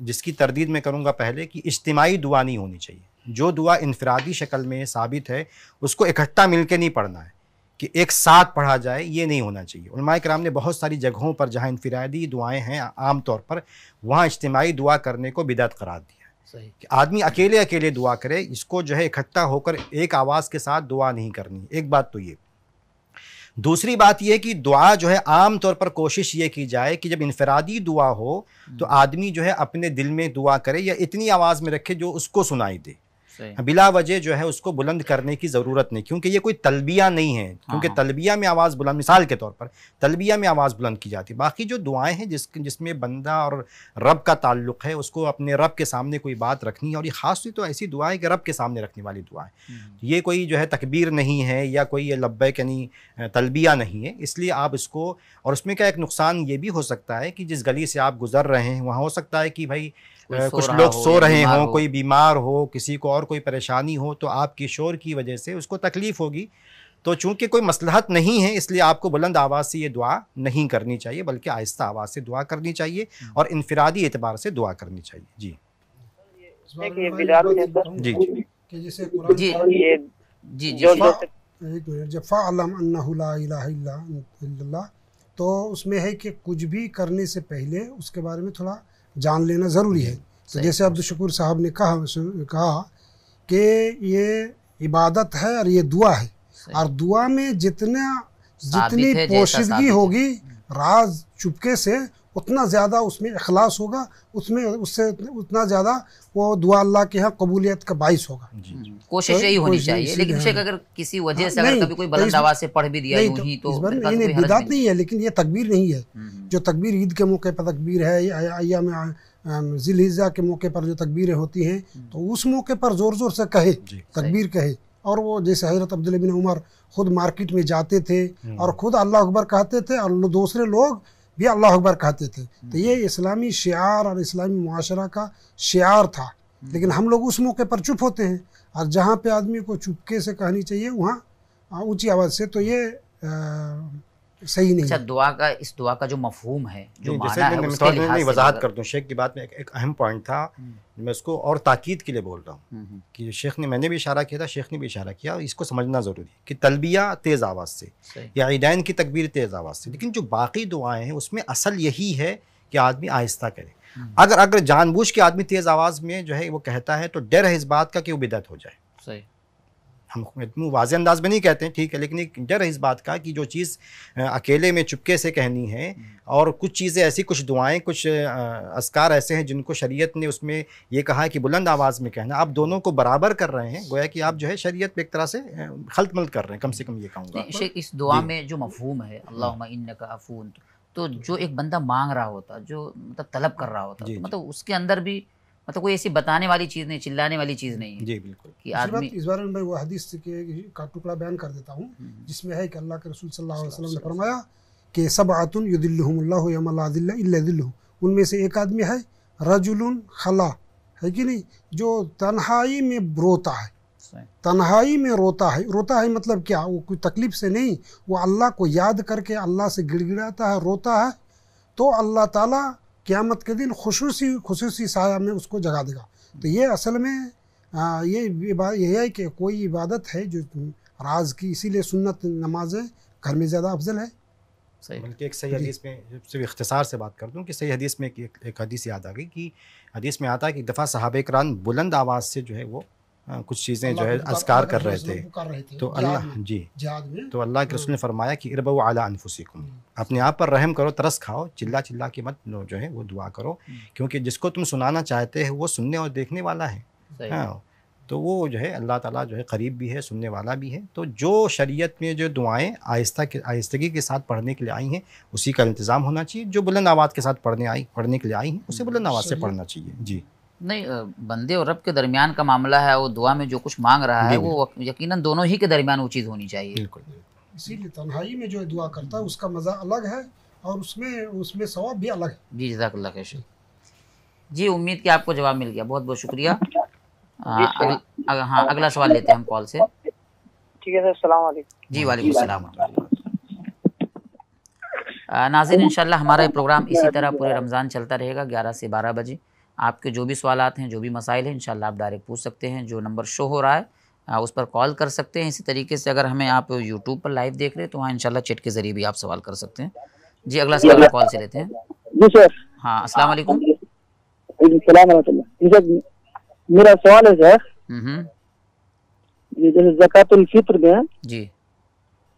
जिसकी तरदीद मैं करूँगा पहले कि इज्तमाही दुआ नहीं होनी चाहिए जो दुआ इनफरादी शक्ल में साबित है उसको इकट्ठा मिल के नहीं पढ़ना है कि एक साथ पढ़ा जाए ये नहीं होना चाहिए उलमा कराम ने बहुत सारी जगहों पर जहाँ इनफरादी दुआएँ हैं आम तौर पर वहाँ इज्तमाही दुआ करने को बिदत करार दिया सही आदमी अकेले अकेले दुआ करे इसको जो है इकट्ठा होकर एक आवाज़ के साथ दुआ नहीं करनी एक बात तो ये दूसरी बात यह कि दुआ जो है आम तौर पर कोशिश ये की जाए कि जब इनफरादी दुआ हो तो हम्म। आदमी जो है अपने दिल में दुआ करे या इतनी आवाज़ में रखे जो उसको सुनाई दे हाँ, बिला वजह जो है उसको बुलंद करने की ज़रूरत नहीं क्योंकि ये कोई तलबिया नहीं है क्योंकि हाँ, हाँ। तलबिया में आवाज़ बुलंद मिसाल के तौर पर तलबिया में आवाज़ बुलंद की जाती है बाकी जो दुआएं हैं जिस जिसमें बंदा और रब का ताल्लुक है उसको अपने रब के सामने कोई बात रखनी है और ये खास तो ऐसी दुआ है कि रब के सामने रखने वाली दुआ है हम्म। ये कोई जो है तकबीर नहीं है या कोई लब्बैक यानी तलबिया नहीं है इसलिए आप इसको और उसमें क्या एक नुकसान ये भी हो सकता है कि जिस गली से आप गुजर रहे हैं वहाँ हो सकता है कि भाई कुछ लोग सो रहे हों हो। कोई बीमार हो किसी को और कोई परेशानी हो तो आप किशोर की वजह से उसको तकलीफ़ होगी तो चूंकि कोई मसलहत नहीं है इसलिए आपको बुलंद आवाज़ से ये दुआ नहीं करनी चाहिए बल्कि आहिस्ता आवाज़ से दुआ करनी चाहिए हम्म। और इनफरादी एतबार से दुआ करनी चाहिए जी जी तो, तो उसमें है कि कुछ भी करने से पहले उसके बारे में थोड़ा जान लेना ज़रूरी है तो जैसे शकूर साहब ने कहा कहा कि ये इबादत है और ये दुआ है और दुआ में जितना जितनी पोशिदगी होगी राज चुपके से उतना ज़्यादा उसमें अखलास होगा उसमें उससे उतना ज़्यादा वो दुआ अल्लाह के यहाँ कबूलियत का बाइस होगा हम्म। तो कोशिश यही होनी चाहिए लेकिन शेख अगर किसी वजह हाँ, से अगर कभी कोई तो बुलंद आवाज़ से पढ़ भी दिया यूं तो ही तो नहीं बिदात नहीं है लेकिन ये तकबीर नहीं है हम्म, हम्म। जो तकबीर ईद के मौके पर तकबीर है या में जिल जिलहिजा के मौके पर जो तकबीरें होती हैं तो उस मौके पर ज़ोर ज़ोर से कहे तकबीर कहे और वो जैसे हजरत अब्दुल बिन उमर खुद मार्केट में जाते थे और खुद अल्लाह अकबर कहते थे और दूसरे लोग भी अल्लाह अकबर कहते थे तो हम्म। ये इस्लामी शार और इस्लामी माशरा का शार था हम्म। लेकिन हम लोग उस मौके पर चुप होते हैं और जहाँ पे आदमी को चुपके से कहनी चाहिए वहाँ ऊँची आवाज़ से तो ये आ, सही नहीं अच्छा दुआ का इस दुआ का जो मफहूम है जो माना है उसके नहीं वजाहत कर दूँ शेख की बात में एक, एक अहम पॉइंट था हम्म। मैं उसको और ताकीद के लिए बोल रहा हूँ हम्म, हम्म। कि शेख ने मैंने भी इशारा किया था शेख ने भी इशारा किया इसको समझना ज़रूरी है कि तलबिया तेज़ आवाज़ से या इडैन की तकबीर तेज़ आवाज़ से लेकिन जो बाकी दुआएं हैं उसमें असल यही है कि आदमी आहिस्ता करे अगर अगर जानबूझ के आदमी तेज़ आवाज़ में जो है वो कहता है तो डर है इस बात का कि वो बिदत हो जाए सही हम में वाज अंदाज में नहीं कहते हैं ठीक है लेकिन एक डर है इस बात का कि जो चीज़ अकेले में चुपके से कहनी है हम्म। और कुछ चीज़ें ऐसी कुछ दुआएं कुछ असकार ऐसे हैं जिनको शरीयत ने उसमें ये कहा है कि बुलंद आवाज़ में कहना आप दोनों को बराबर कर रहे हैं गोया कि आप जो है शरीयत पे एक तरह से खलत मलत कर रहे हैं कम से कम ये कहूँगा इस दुआ में जो मफहूम है हाँ। अल्लाह का अफून तो जो एक बंदा मांग रहा होता जो मतलब तलब कर रहा होता तो मतलब उसके अंदर भी मतलब कोई ऐसी बताने वाली चीज़ नहीं चिल्लाने वाली चीज़ नहीं है जी बिल्कुल कि आदमी इस बारे में मैं वो हदीस के का टुकड़ा बयान कर देता हूँ हम्म, हम्म। जिसमें है कि अल्लाह के रसूल सल्लल्लाहु अलैहि वसल्लम ने फरमाया कि सब आतुन युदिल्लुमल्लादिल्लु उनमें से एक आदमी है रजुल खला है कि नहीं जो तन्हाई में रोता है तन्हाई में रोता है रोता है मतलब क्या वो कोई तकलीफ से नहीं वो अल्लाह को याद करके अल्लाह से गिड़गिड़ाता है रोता है तो अल्लाह ताला क़्यामत के दिन खसूसी खसूसी साया में उसको जगा देगा तो ये असल में ये यह है कि कोई इबादत है जो राज की इसीलिए सुन्नत नमाजें घर में ज़्यादा अफजल है सही बल्कि एक सही हदीस में सिर्फ इख्तसार से बात कर दूँ कि सही हदीस में एक, एक हदीस याद आ गई कि हदीस में आता है कि एक दफ़ा साहब करान बुलंद आवाज़ से जो है वो हाँ, कुछ चीज़ें जो है असकार कर रहे थे, तो अल्लाह जी तो अल्लाह के रसूल ने फरमाया कि इरबा आला अनफुसिकुम हम्म। अपने आप पर रहम करो तरस खाओ चिल्ला चिल्ला के मत जो है वो दुआ करो हम्म। क्योंकि जिसको तुम सुनाना चाहते हो वो सुनने और देखने वाला है हाँ तो वो जो है अल्लाह ताला जो है करीब भी है सुनने वाला भी है तो जो शरीयत में जो दुआएं आहिस्ता के आहिस्तगी के साथ पढ़ने के लिए आई हैं उसी का इंतज़ाम होना चाहिए जो बुलंद आवाज़ के साथ पढ़ने आई पढ़ने के लिए आई हैं उसे हम्म, बुलंद आवाज़ से पढ़ना चाहिए जी नहीं बंदे और रब के दरमियान का मामला है वो दुआ में जो कुछ मांग रहा है वो यकीनन दोनों ही के दरमियान वो चीज़ होनी चाहिए इसीलिए तन्हाई में जो दुआ करता है उसका मज़ा अलग है और उसमें उसमें सवाब भी अलग है जी जजाकल्ला कैश जी उम्मीद कि आपको जवाब मिल गया बहुत बहुत शुक्रिया हाँ अगला सवाल लेते हैं हम कॉल से ठीक है सर सलाम जी वालेकुम सलाम नाजिन इंशाल्लाह हमारा ये प्रोग्राम इसी तरह पूरे रमज़ान चलता रहेगा ग्यारह से बारह बजे आपके जो भी सवाल हैं जो भी मसाइल हैं इन आप डायरेक्ट पूछ सकते हैं जो नंबर शो हो रहा है उस पर कॉल कर सकते हैं इसी तरीके से अगर हमें आप यूट्यूब पर लाइव देख रहे हैं तो वहाँ इनशाला चेट के ज़रिए भी आप सवाल कर सकते हैं जी अगला सवाल कॉल से लेते हैं जी सर हाँ असल मेरा सवाल है सर जी जैसे जक़ातुल फित्र में जी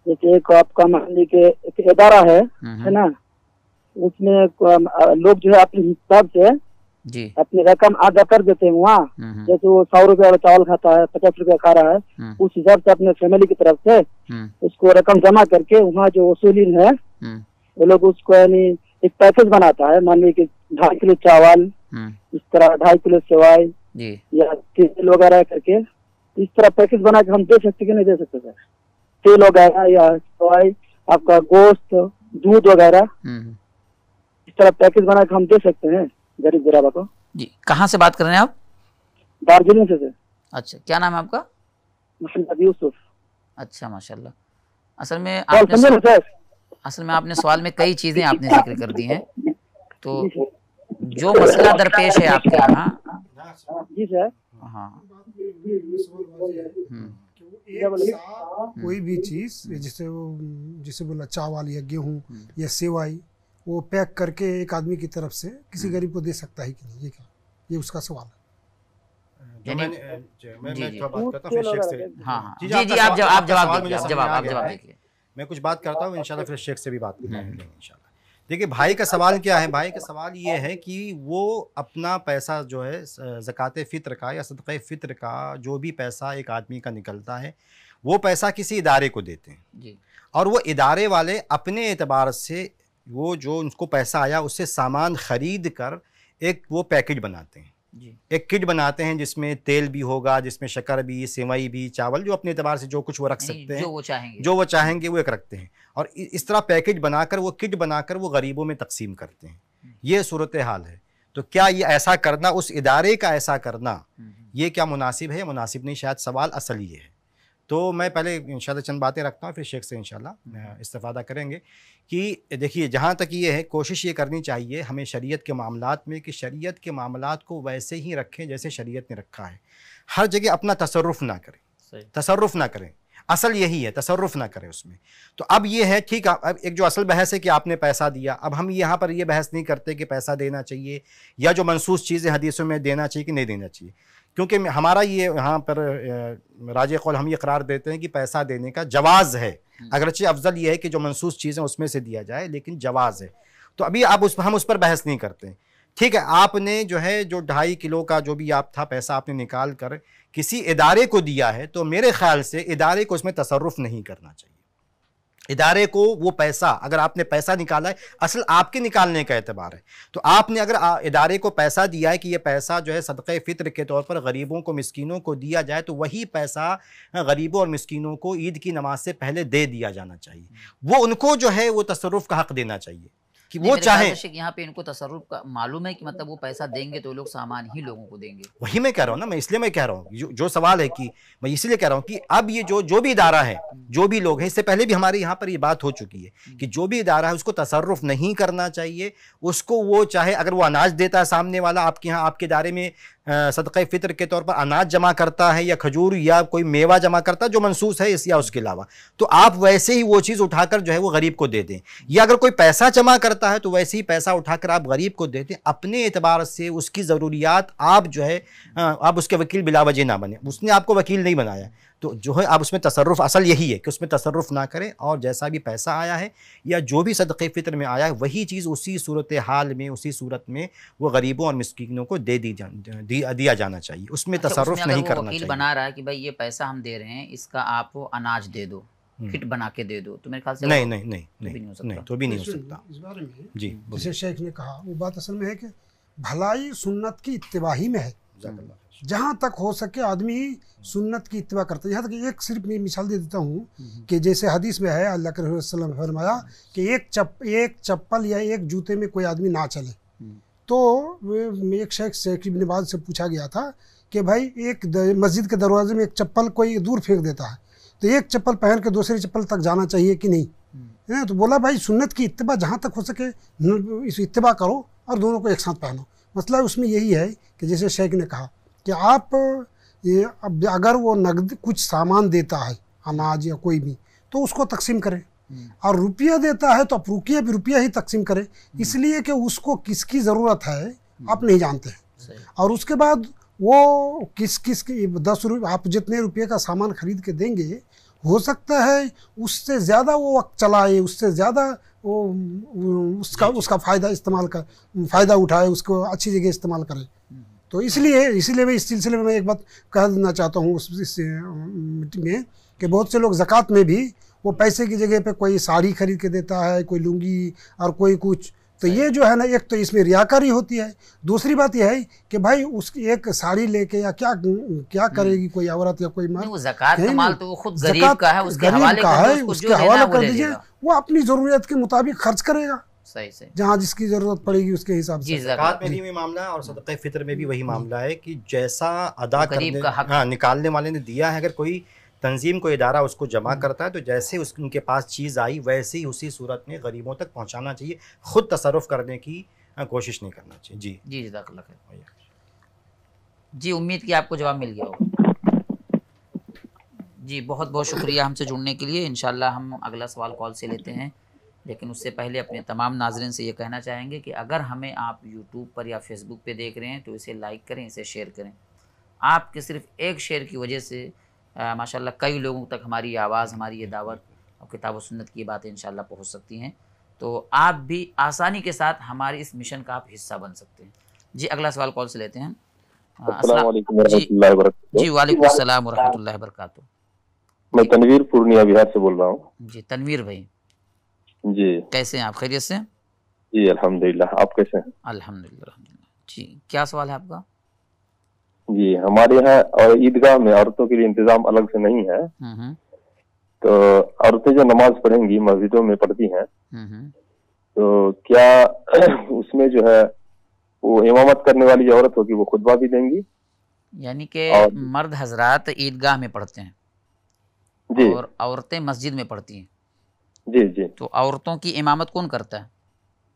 जैसे एक आपका मान लीजिए एक इदारा है हम्म, हम्म। है ना उसमें लोग जो है अपने हिसाब से जी अपनी रकम आधा कर देते हैं वहाँ हम्म, हम्म। जैसे वो सौ रुपए वाला चावल खाता है पचास रुपया खा रहा है हम्म। उस हिसाब से अपने फैमिली की तरफ से उसको रकम जमा करके वहाँ जो वसूली है वो लोग उसको यानी एक पैकेज बनाता है मान लीजिए ढाई किलो चावल इस तरह ढाई किलो सेवाई या तेल वगैरह करके इस तरह पैकेज बना के हम दे सकते कि नहीं दे सकते सर तेल वगैरह या सेवाई आपका गोश्त दूध वगैरह इस तरह पैकेज बना के हम दे सकते हैं जी कहाँ से बात कर रहे हैं आप दार्जिलिंग से अच्छा क्या नाम है आपका अच्छा माशाल्लाह असल में आपने असल में आपने सवाल में कई चीजें आपने जिक्र कर दी हैं तो जो मसला दरपेश है आपके यहाँ हाँ, हाँ। हम्म। कोई भी चीज जिसे वो जिसे बोला चावल या गेहूँ हम्म। या सेवाई वो पैक करके एक आदमी की तरफ से किसी हम्म। गरीब को दे सकता है कि नहीं ये क्या ये उसका सवाल है हाँ, हाँ। जी जी आप जवाब जवाब जवाब देखिए मैं कुछ बात करता हूँ इंशाल्लाह फिर शेख से भी बात करेंगे हम्म। देखिए भाई का सवाल क्या है भाई का सवाल ये है कि वो अपना पैसा जो है ज़क़़त फ़ित्र का या सदक़ फ़ित्र का जो भी पैसा एक आदमी का निकलता है वो पैसा किसी इदारे को देते हैं और वो इदारे वाले अपने एतबार से वो जो उनको पैसा आया उससे सामान खरीद कर एक वो पैकेट बनाते हैं जी एक किट बनाते हैं जिसमें तेल भी होगा जिसमें शक्कर भी सेवई भी चावल जो अपने अतबार से जो कुछ वो रख सकते हैं जो वो चाहेंगे जो वो चाहेंगे वो एक रखते हैं और इस तरह पैकेट बनाकर वो किट बनाकर वो गरीबों में तकसीम करते हैं हम्म। ये सूरत हाल है तो क्या ये ऐसा करना उस इदारे का ऐसा करना हम्म, हम्म। ये क्या मुनासिब है मुनासिब नहीं शायद सवाल असल ये है तो मैं पहले इन चंद बातें रखता हूँ फिर शेख से इनशाला इस्तादा करेंगे कि देखिए जहाँ तक ये है कोशिश ये करनी चाहिए हमें शरीयत के मामला में कि शरीयत के मामला को वैसे ही रखें जैसे शरीयत ने रखा है हर जगह अपना तसरफ़ ना करें तसरफ़ ना करें असल यही है तसरफ़ ना करें उसमें तो अब ये है ठीक है अब एक जो असल बहस है कि आपने पैसा दिया अब हम यहाँ पर ये बहस नहीं करते कि पैसा देना चाहिए या जो मनसूस चीज़ें हदीसों में देना चाहिए कि नहीं देना चाहिए क्योंकि हमारा ये यहाँ पर राज कौल हम ये करार देते हैं कि पैसा देने का जवाज़ है हम्म। अगरचे अफजल ये है कि जो मनसूस चीज़ें उसमें से दिया जाए लेकिन जवाज़ है तो अभी आप उस हम उस पर बहस नहीं करते ठीक है आपने जो है जो ढाई किलो का जो भी आप था पैसा आपने निकाल कर किसी इदारे को दिया है तो मेरे ख्याल से इदारे को उसमें तसरफ नहीं करना चाहिए इदारे को वो पैसा अगर आपने पैसा निकाला है असल आपके निकालने का एतबार है तो आपने अगर इदारे को पैसा दिया है कि ये पैसा जो है सदक़ फ़ितर के तौर पर गरीबों को मिसकिनों को दिया जाए तो वही पैसा हाँ, गरीबों और मिसकिनों को ईद की नमाज से पहले दे दिया जाना चाहिए वो उनको जो है वो तसरुफ़ का हक़ देना चाहिए कि वो चाहे यहाँ पे इनको तसरुफ का मालूम है कि मतलब वो पैसा देंगे तो लोग सामान ही लोगों को देंगे वही मैं कह रहा हूँ ना मैं इसलिए मैं कह रहा हूँ जो सवाल है कि मैं इसलिए कह रहा हूँ कि अब ये जो जो भी इदारा है जो भी लोग हैं इससे पहले भी हमारे यहाँ पर ये बात हो चुकी है कि जो भी इदारा है उसको तसरुफ नहीं करना चाहिए उसको वो चाहे अगर वो अनाज देता है सामने वाला आपके यहाँ आपके इदारे में सदक़ फ़ितर के तौर पर अनाज जमा करता है या खजूर या कोई मेवा जमा करता है जो मनसूस है इस या उसके अलावा तो आप वैसे ही वो चीज़ उठाकर जो है वो गरीब को दे दें या अगर कोई पैसा जमा करता है तो वैसे ही पैसा उठाकर आप गरीब को दे दें अपने एतबार से उसकी ज़रूरियात आप जो है आप उसके वकील बिलावजे ना बने उसने आपको वकील नहीं बनाया तो जो है अब उसमें तसरफ असल यही है कि उसमें तसरफ ना करें और जैसा भी पैसा आया है या जो भी सदक़ फ़ितर में आया है वही चीज़ उसी सूरत हाल में उसी सूरत में वो गरीबों और मस्किनों को दे दी जा दिया जाना चाहिए उसमें अच्छा, तसरफ नहीं करना चाहिए बना रहा है कि भाई ये पैसा हम दे रहे हैं इसका आप अनाज दे दो हम्म। किट बना के दे दो तो मेरे ख्याल से नहीं नहीं नहीं नहीं तो नहीं तो भी नहीं हो सकता इस बारे में जी जैसे शेख ने कहा वो बात असल में है कि भलाई सुन्नत की इतवाही में है जहाँ तक हो सके आदमी सुन्नत की इतवा करता है यहाँ तक एक सिर्फ मैं मिसाल दे देता हूँ हम्म। कि जैसे हदीस में है अल्लाह के रसलम फरमाया कि एक चप एक चप्पल या एक जूते में कोई आदमी ना चले हम्म। तो एक शेख शेख इबन बाज से पूछा गया था कि भाई एक मस्जिद के दरवाजे में एक चप्पल कोई दूर फेंक देता है तो एक चप्पल पहन के दूसरी चप्पल तक जाना चाहिए कि नहीं हम्म। है तो बोला भाई सुन्नत की इतबा जहाँ तक हो सके इस इतबा करो और दोनों को एक साथ पहनो मसला मतलब उसमें यही है कि जैसे शेख ने कहा कि आप ये अब अगर वो नकद कुछ सामान देता है अनाज या कोई भी तो उसको तकसीम करें हम्म। और रुपया देता है तो आप रुपया भी रुपया ही तकसीम करें हम्म। इसलिए कि उसको किसकी ज़रूरत है हम्म। आप नहीं जानते हैं और उसके बाद वो किस किस की दस रुपये आप जितने रुपये का सामान खरीद के देंगे हो सकता है उससे ज़्यादा वो वक्त चलाए उससे ज़्यादा वो उसका उसका फ़ायदा इस्तेमाल कर फ़ायदा उठाए उसको अच्छी जगह इस्तेमाल करें तो इसलिए इसलिए मैं इस सिलसिले में मैं एक बात कह देना चाहता हूँ उस इस में कि बहुत से लोग ज़क़़त में भी वो पैसे की जगह पे कोई साड़ी खरीद के देता है कोई लुंगी और कोई कुछ तो ये जो है ना एक तो इसमें रियाकारी होती है दूसरी बात यह है कि भाई उसकी एक साड़ी लेके या क्या क्या हम्म। करेगी कोई औरत या कोई मर्द का गरीब का है तो उसके हवाले कर दीजिए वो अपनी ज़रूरत के मुताबिक खर्च करेगा सही सही जहाँ जिसकी जरूरत पड़ेगी उसके हिसाब से जक़ात में भी मामला है और हम्म। सदक़े फितर में भी वही हम्म। मामला है कि जैसा अदा कर करने हाँ निकालने वाले ने दिया है अगर कोई तंजीम को इदारा उसको जमा हम्म। करता है तो जैसे उस उनके पास चीज़ आई वैसे ही उसी सूरत में गरीबों तक पहुँचाना चाहिए ख़ुद तसरफ करने की कोशिश नहीं करना चाहिए जी जी जजाक जी उम्मीद की आपको जवाब मिल गया होगा जी बहुत बहुत शुक्रिया हमसे जुड़ने के लिए इन हम अगला सवाल कॉल से लेते हैं लेकिन उससे पहले अपने तमाम नाजरन से ये कहना चाहेंगे कि अगर हमें आप यूट्यूब पर या फेसबुक पर देख रहे हैं तो इसे लाइक करें इसे शेयर करें आपके सिर्फ एक शेयर की वजह से माशाल्लाह कई लोगों तक हमारी आवाज़ हमारी ये दावत और किताब व सुन्नत की बातें इंशाल्लाह पहुँच सकती हैं तो आप भी आसानी के साथ हमारे इस मिशन का आप हिस्सा बन सकते हैं जी अगला सवाल कौन से लेते हैं जी वालेकुम असलम वरहमल मैं तनवीर पूर्णिया बिहार से बोल रहा हूँ जी तनवीर भाई जी कैसे हैं आप खैरियत से जी अल्हम्दुलिल्लाह आप कैसे हैं अल्हम्दुलिल्लाह जी क्या सवाल है आपका जी हमारे यहाँ और ईदगाह में औरतों के लिए इंतजाम अलग से नहीं है हम्म, हम्म। तो औरतें जो नमाज पढ़ेंगी मस्जिदों में पढ़ती हैं हम्म, तो क्या (clears throat) उसमें जो है वो इमामत करने वाली औरत होगी वो खुतबा भी देंगी यानी कि मर्द हजरात ईदगाह में पढ़ते हैं जी और औरतें मस्जिद में पढ़ती हैं जी जी तो औरतों की इमामत कौन करता है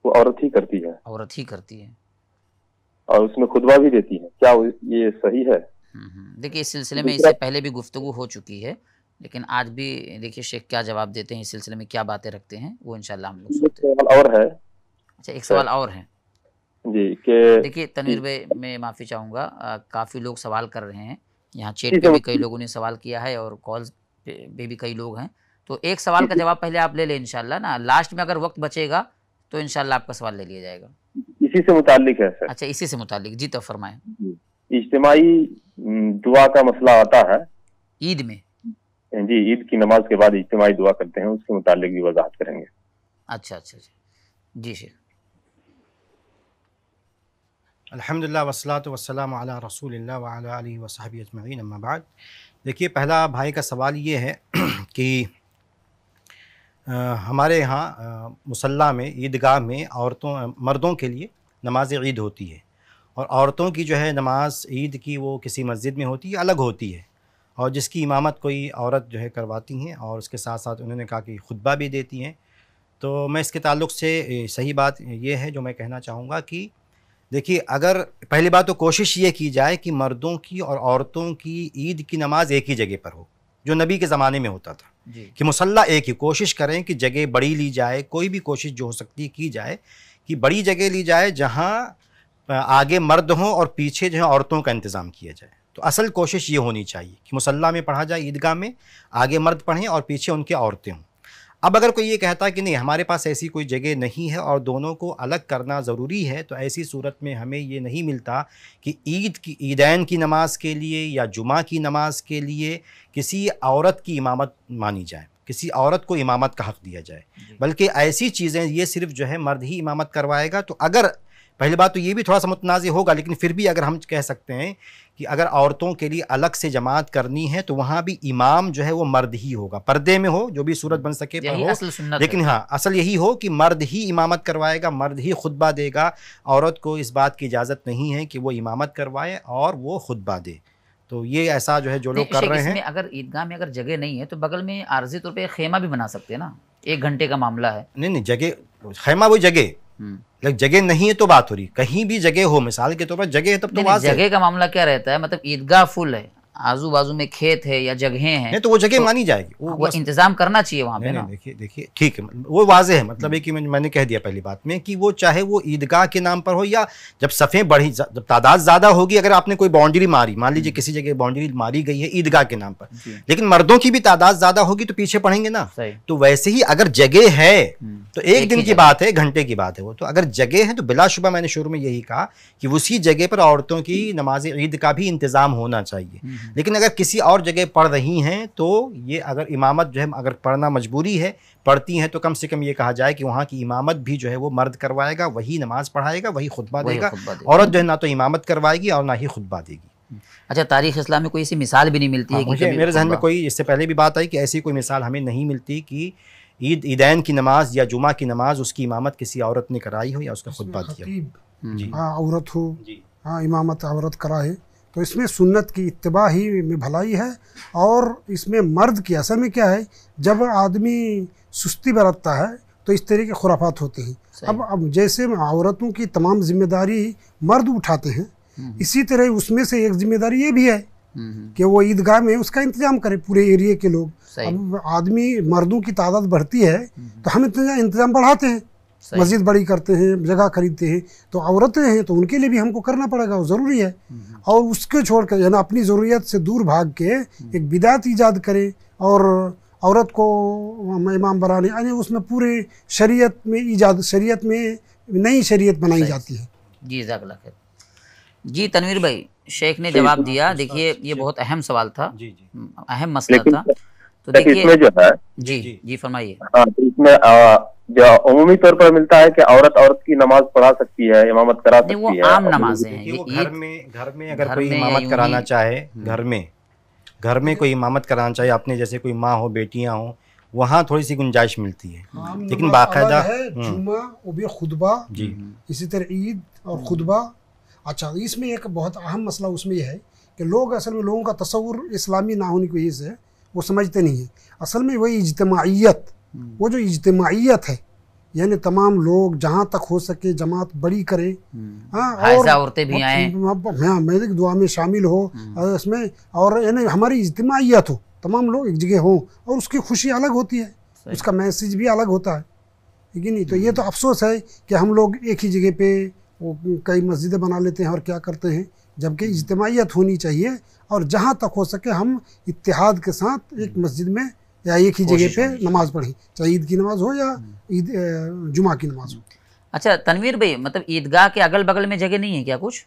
वो औरत ही करती है औरत ही करती है और उसमें खुदवा भी देती है क्या ये सही है हम्म, हम्म। देखिए इस सिलसिले में इससे पहले भी गुफ्तु हो चुकी है लेकिन आज भी देखिए शेख क्या जवाब देते हैं इस सिलसिले में क्या बातें रखते हैं वो इनशाला हम लोग सुनते हैं और है अच्छा एक सवाल और है जी के देखिए तनवीर भाई मैं माफ़ी चाहूंगा काफ़ी लोग सवाल कर रहे हैं यहाँ चैट पे तो भी कई लोगों ने सवाल किया है और कॉल पे भी कई लोग हैं तो एक सवाल का जवाब पहले आप ले लें इनशाला ना लास्ट में अगर वक्त बचेगा तो इनशाला आपका सवाल ले लिया जाएगा इसी से मुतालिक है सर अच्छा इसी से मुतालिक जी तो फरमाए इज्तमाही दुआ का मसला आता है ईद में जी ईद की नमाज के बाद इज्तमाही दुआ करते हैं उसके मुतालिक भी वजाहत करेंगे अच्छा अच्छा जी अच्छा। जी शेख अल्हम्दुलिल्लाह वसलात वसलाम अला रसूल वसहबी अजमैन अम्माबाद देखिए पहला भाई का सवाल ये है (clears throat) कि हमारे यहाँ मुसल्ला में ईदगाह में औरतों मर्दों के लिए नमाज ईद होती है और औरतों की जो है नमाज ईद की वो किसी मस्जिद में होती है अलग होती है और जिसकी इमामत कोई औरत जो है करवाती हैं और उसके साथ साथ उन्होंने कहा कि खुतबा भी देती हैं तो मैं इसके ताल्लुक से सही बात यह है जो मैं कहना चाहूँगा कि देखिए अगर पहली बात तो कोशिश ये की जाए कि मर्दों की और औरतों की ईद की नमाज़ एक ही जगह पर हो जो नबी के ज़माने में होता था कि मुसल्ला एक ही कोशिश करें कि जगह बड़ी ली जाए कोई भी कोशिश जो हो सकती है की जाए कि बड़ी जगह ली जाए जहाँ आगे मर्द हों और पीछे जो है औरतों का इंतज़ाम किया जाए तो असल कोशिश ये होनी चाहिए कि मुसल्ला में पढ़ा जाए ईदगाह में आगे मर्द पढ़ें और पीछे उनके औरतें हों अब अगर कोई ये कहता कि नहीं हमारे पास ऐसी कोई जगह नहीं है और दोनों को अलग करना ज़रूरी है तो ऐसी सूरत में हमें ये नहीं मिलता कि ईद की ईदैन की नमाज़ के लिए या जुमा की नमाज़ के लिए किसी औरत की इमामत मानी जाए किसी औरत को इमामत का हक़ दिया जाए बल्कि ऐसी चीज़ें ये सिर्फ जो है मर्द ही इमामत करवाएगा तो अगर पहली बात तो ये भी थोड़ा सा मुतनाज़ होगा लेकिन फिर भी अगर हम कह सकते हैं कि अगर औरतों के लिए अलग से जमात करनी है तो वहाँ भी इमाम जो है वो मर्द ही होगा पर्दे में हो जो भी सूरत बन सके पर हो लेकिन हाँ असल यही हो कि मर्द ही इमामत करवाएगा मर्द ही खुतबा देगा औरत को इस बात की इजाज़त नहीं है कि वो इमामत करवाए और वो खुतबा दे तो ये ऐसा जो है जो तो लोग कर रहे हैं अगर ईदगाह में अगर जगह नहीं है तो बगल में आर्जी तौर पर खेमा भी बना सकते हैं ना एक घंटे का मामला है नहीं नहीं जगह खेमा वो जगह लाइक हम्म। जगह नहीं है तो बात हो रही कहीं भी जगह हो मिसाल के तौर पर जगह है तब तो बात जगह का मामला क्या रहता है मतलब ईदगाह फुल है आजू बाजू में खेत है या है नहीं, तो वो जगह तो मानी जाएगी वो, वो इंतजाम करना चाहिए वहाँ पे ना देखिए देखिए ठीक है वो वाजे है मतलब एक मैंने कह दिया पहली बात में कि वो चाहे वो ईदगाह के नाम पर हो या जब सफ़े बढ़ी जब तादाद ज़्यादा होगी अगर आपने कोई बाउंड्री मारी मान लीजिए किसी जगह बाउंड्री मारी गई है ईदगाह के नाम पर लेकिन मर्दों की भी तादाद ज़्यादा होगी तो पीछे पढ़ेंगे ना तो वैसे ही अगर जगह है हम्म, तो एक दिन की बात है घंटे की बात है वो तो अगर जगह है तो बिलाशुबा मैंने शुरू में यही कहा कि उसी जगह पर औरतों की नमाज ईद का भी इंतज़ाम होना चाहिए हम्म। लेकिन अगर किसी और जगह पढ़ रही हैं तो ये अगर इमामत जो है अगर पढ़ना मजबूरी है पढ़ती हैं तो कम से कम ये कहा जाए कि वहाँ की इमामत भी जो है वो मर्द करवाएगा वही नमाज़ पढ़ाएगा वही खुतबा देगा औरत जो है ना तो इमामत करवाएगी और ना ही खुतबा देगी अच्छा तारीख इस्लाम में कोई ऐसी मिसाल भी नहीं मिलती हाँ, है मुझे मेरे जहन में कोई इससे पहले भी बात आई कि ऐसी कोई मिसाल हमें नहीं मिलती कि ईद ईदैन की नमाज या जुमा की नमाज उसकी इमामत किसी औरत ने कराई हो या उसका खुतबा दिया हाँ, औरत हो हाँ इमामत औरत कराए तो इसमें सुन्नत की इतबा ही में भलाई है और इसमें मर्द की असल में क्या है जब आदमी सुस्ती बरतता है तो इस तरह के खुराफात होते हैं अब अब जैसे औरतों की तमाम जिम्मेदारी मर्द उठाते हैं हम्म। इसी तरह उसमें से एक जिम्मेदारी ये भी है हम्म, हम्म। कि वो ईदगाह में उसका इंतजाम करें पूरे एरिया के लोग अब आदमी मर्दों की तादाद बढ़ती है तो हम इतना इंतजाम बढ़ाते हैं मस्जिद बड़ी करते हैं जगह खरीदते हैं तो औरतें हैं तो उनके लिए भी हमको करना पड़ेगा वो ज़रूरी है हम्म। और उसको छोड़ कर यानी अपनी जरूरत से दूर भाग के हम्म। एक बिदात ईजाद करें और औरत को इमाम बनाने यानी उसमें पूरे शरीयत में ईजाद शरीयत में नई शरीयत बनाई जाती है जी जकला खैर जी तनवीर भाई शेख ने जवाब दिया देखिए ये बहुत अहम सवाल था अहम मसला था तो इसमें जो है जी जी, फरमाइए हाँ, तो इसमें जो अमूमी तौर पर मिलता है कि औरत औरत की नमाज पढ़ा सकती है इमामत करा सकती वो है आम नमाजें हैं ये घर में घर में अगर कोई इमामत कराना चाहे हम्म। घर में घर में कोई इमामत कराना चाहे अपने जैसे कोई माँ हो बेटियाँ हो वहाँ थोड़ी सी गुंजाइश मिलती है हाँ, लेकिन बाकायदा हम्म। जुमा वो भी खुतबा जी इसी तरह ईद और खुतबा अच्छा इसमें एक बहुत अहम मसला उसमें यह है कि लोग असल में लोगों का तस्वुर इस्लामी ना होने की वजह से वो समझते नहीं हैं असल में वही इजतमाहीत हम्म। वो जो इजतमाहीत है यानी तमाम लोग जहाँ तक हो सके जमात बड़ी करें हम्म। हाँ और औरतें भी आए हाँ मैं दुआ में शामिल हो हम्म। इसमें और यानी हमारी इजतमाहीत हो तमाम लोग एक जगह हों और उसकी खुशी अलग होती है उसका मैसेज भी अलग होता है ठीक है नहीं तो ये तो अफसोस है कि हम लोग एक ही जगह पे कई मस्जिदें बना लेते हैं और क्या करते हैं जबकि इजतमाहीत होनी चाहिए और जहाँ तक हो सके हम इतिहाद के साथ एक हम्म। मस्जिद में या एक ही जगह पे नमाज पढ़ी चाहे ईद की नमाज हो या हम्म। ईद जुमा की नमाज हो अच्छा तनवीर भाई मतलब ईदगाह के अगल बगल में जगह नहीं है क्या कुछ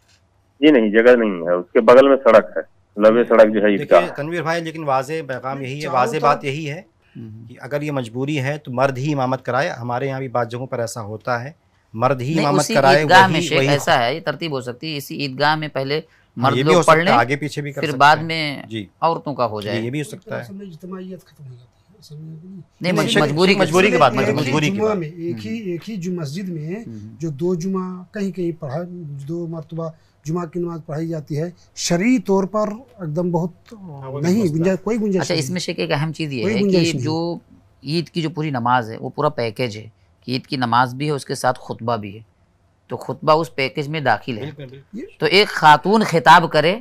जी नहीं जगह नहीं है उसके बगल में सड़क है लवे हम्म। सड़क जो है ईदगाह तनवीर भाई लेकिन वाजे पैगाम यही है वाजे बात यही है कि अगर ये मजबूरी है तो मर्द ही इमामत कराए हमारे यहाँ भी बाद जगहों पर ऐसा होता है मर्द ही इमामत कराए वही, वही ऐसा है ये तरतीब हो सकती है इसी ईदगाह में पहले मर्द लोग पढ़ लें आगे पीछे भी कर फिर बाद में औरतों का हो जाए ये भी हो सकता तो है नहीं मजबूरी मजबूरी की बात मजबूरी की में एक हम्म। ही एक ही जो मस्जिद में हम्म, हम्म। जो दो जुमा कहीं कहीं पढ़ा दो मरतबा जुमा की नमाज पढ़ाई जाती है शरी तौर पर एकदम बहुत हाँ, नहीं गुंजाइश कोई गुंजाइश अच्छा इसमें से एक अहम चीज़ ये है कि जो ईद की जो पूरी नमाज है वो पूरा पैकेज है ईद की नमाज भी है उसके साथ खुतबा भी है तो खुतबा उस पैकेज में दाखिल है तो एक खातून खिताब करे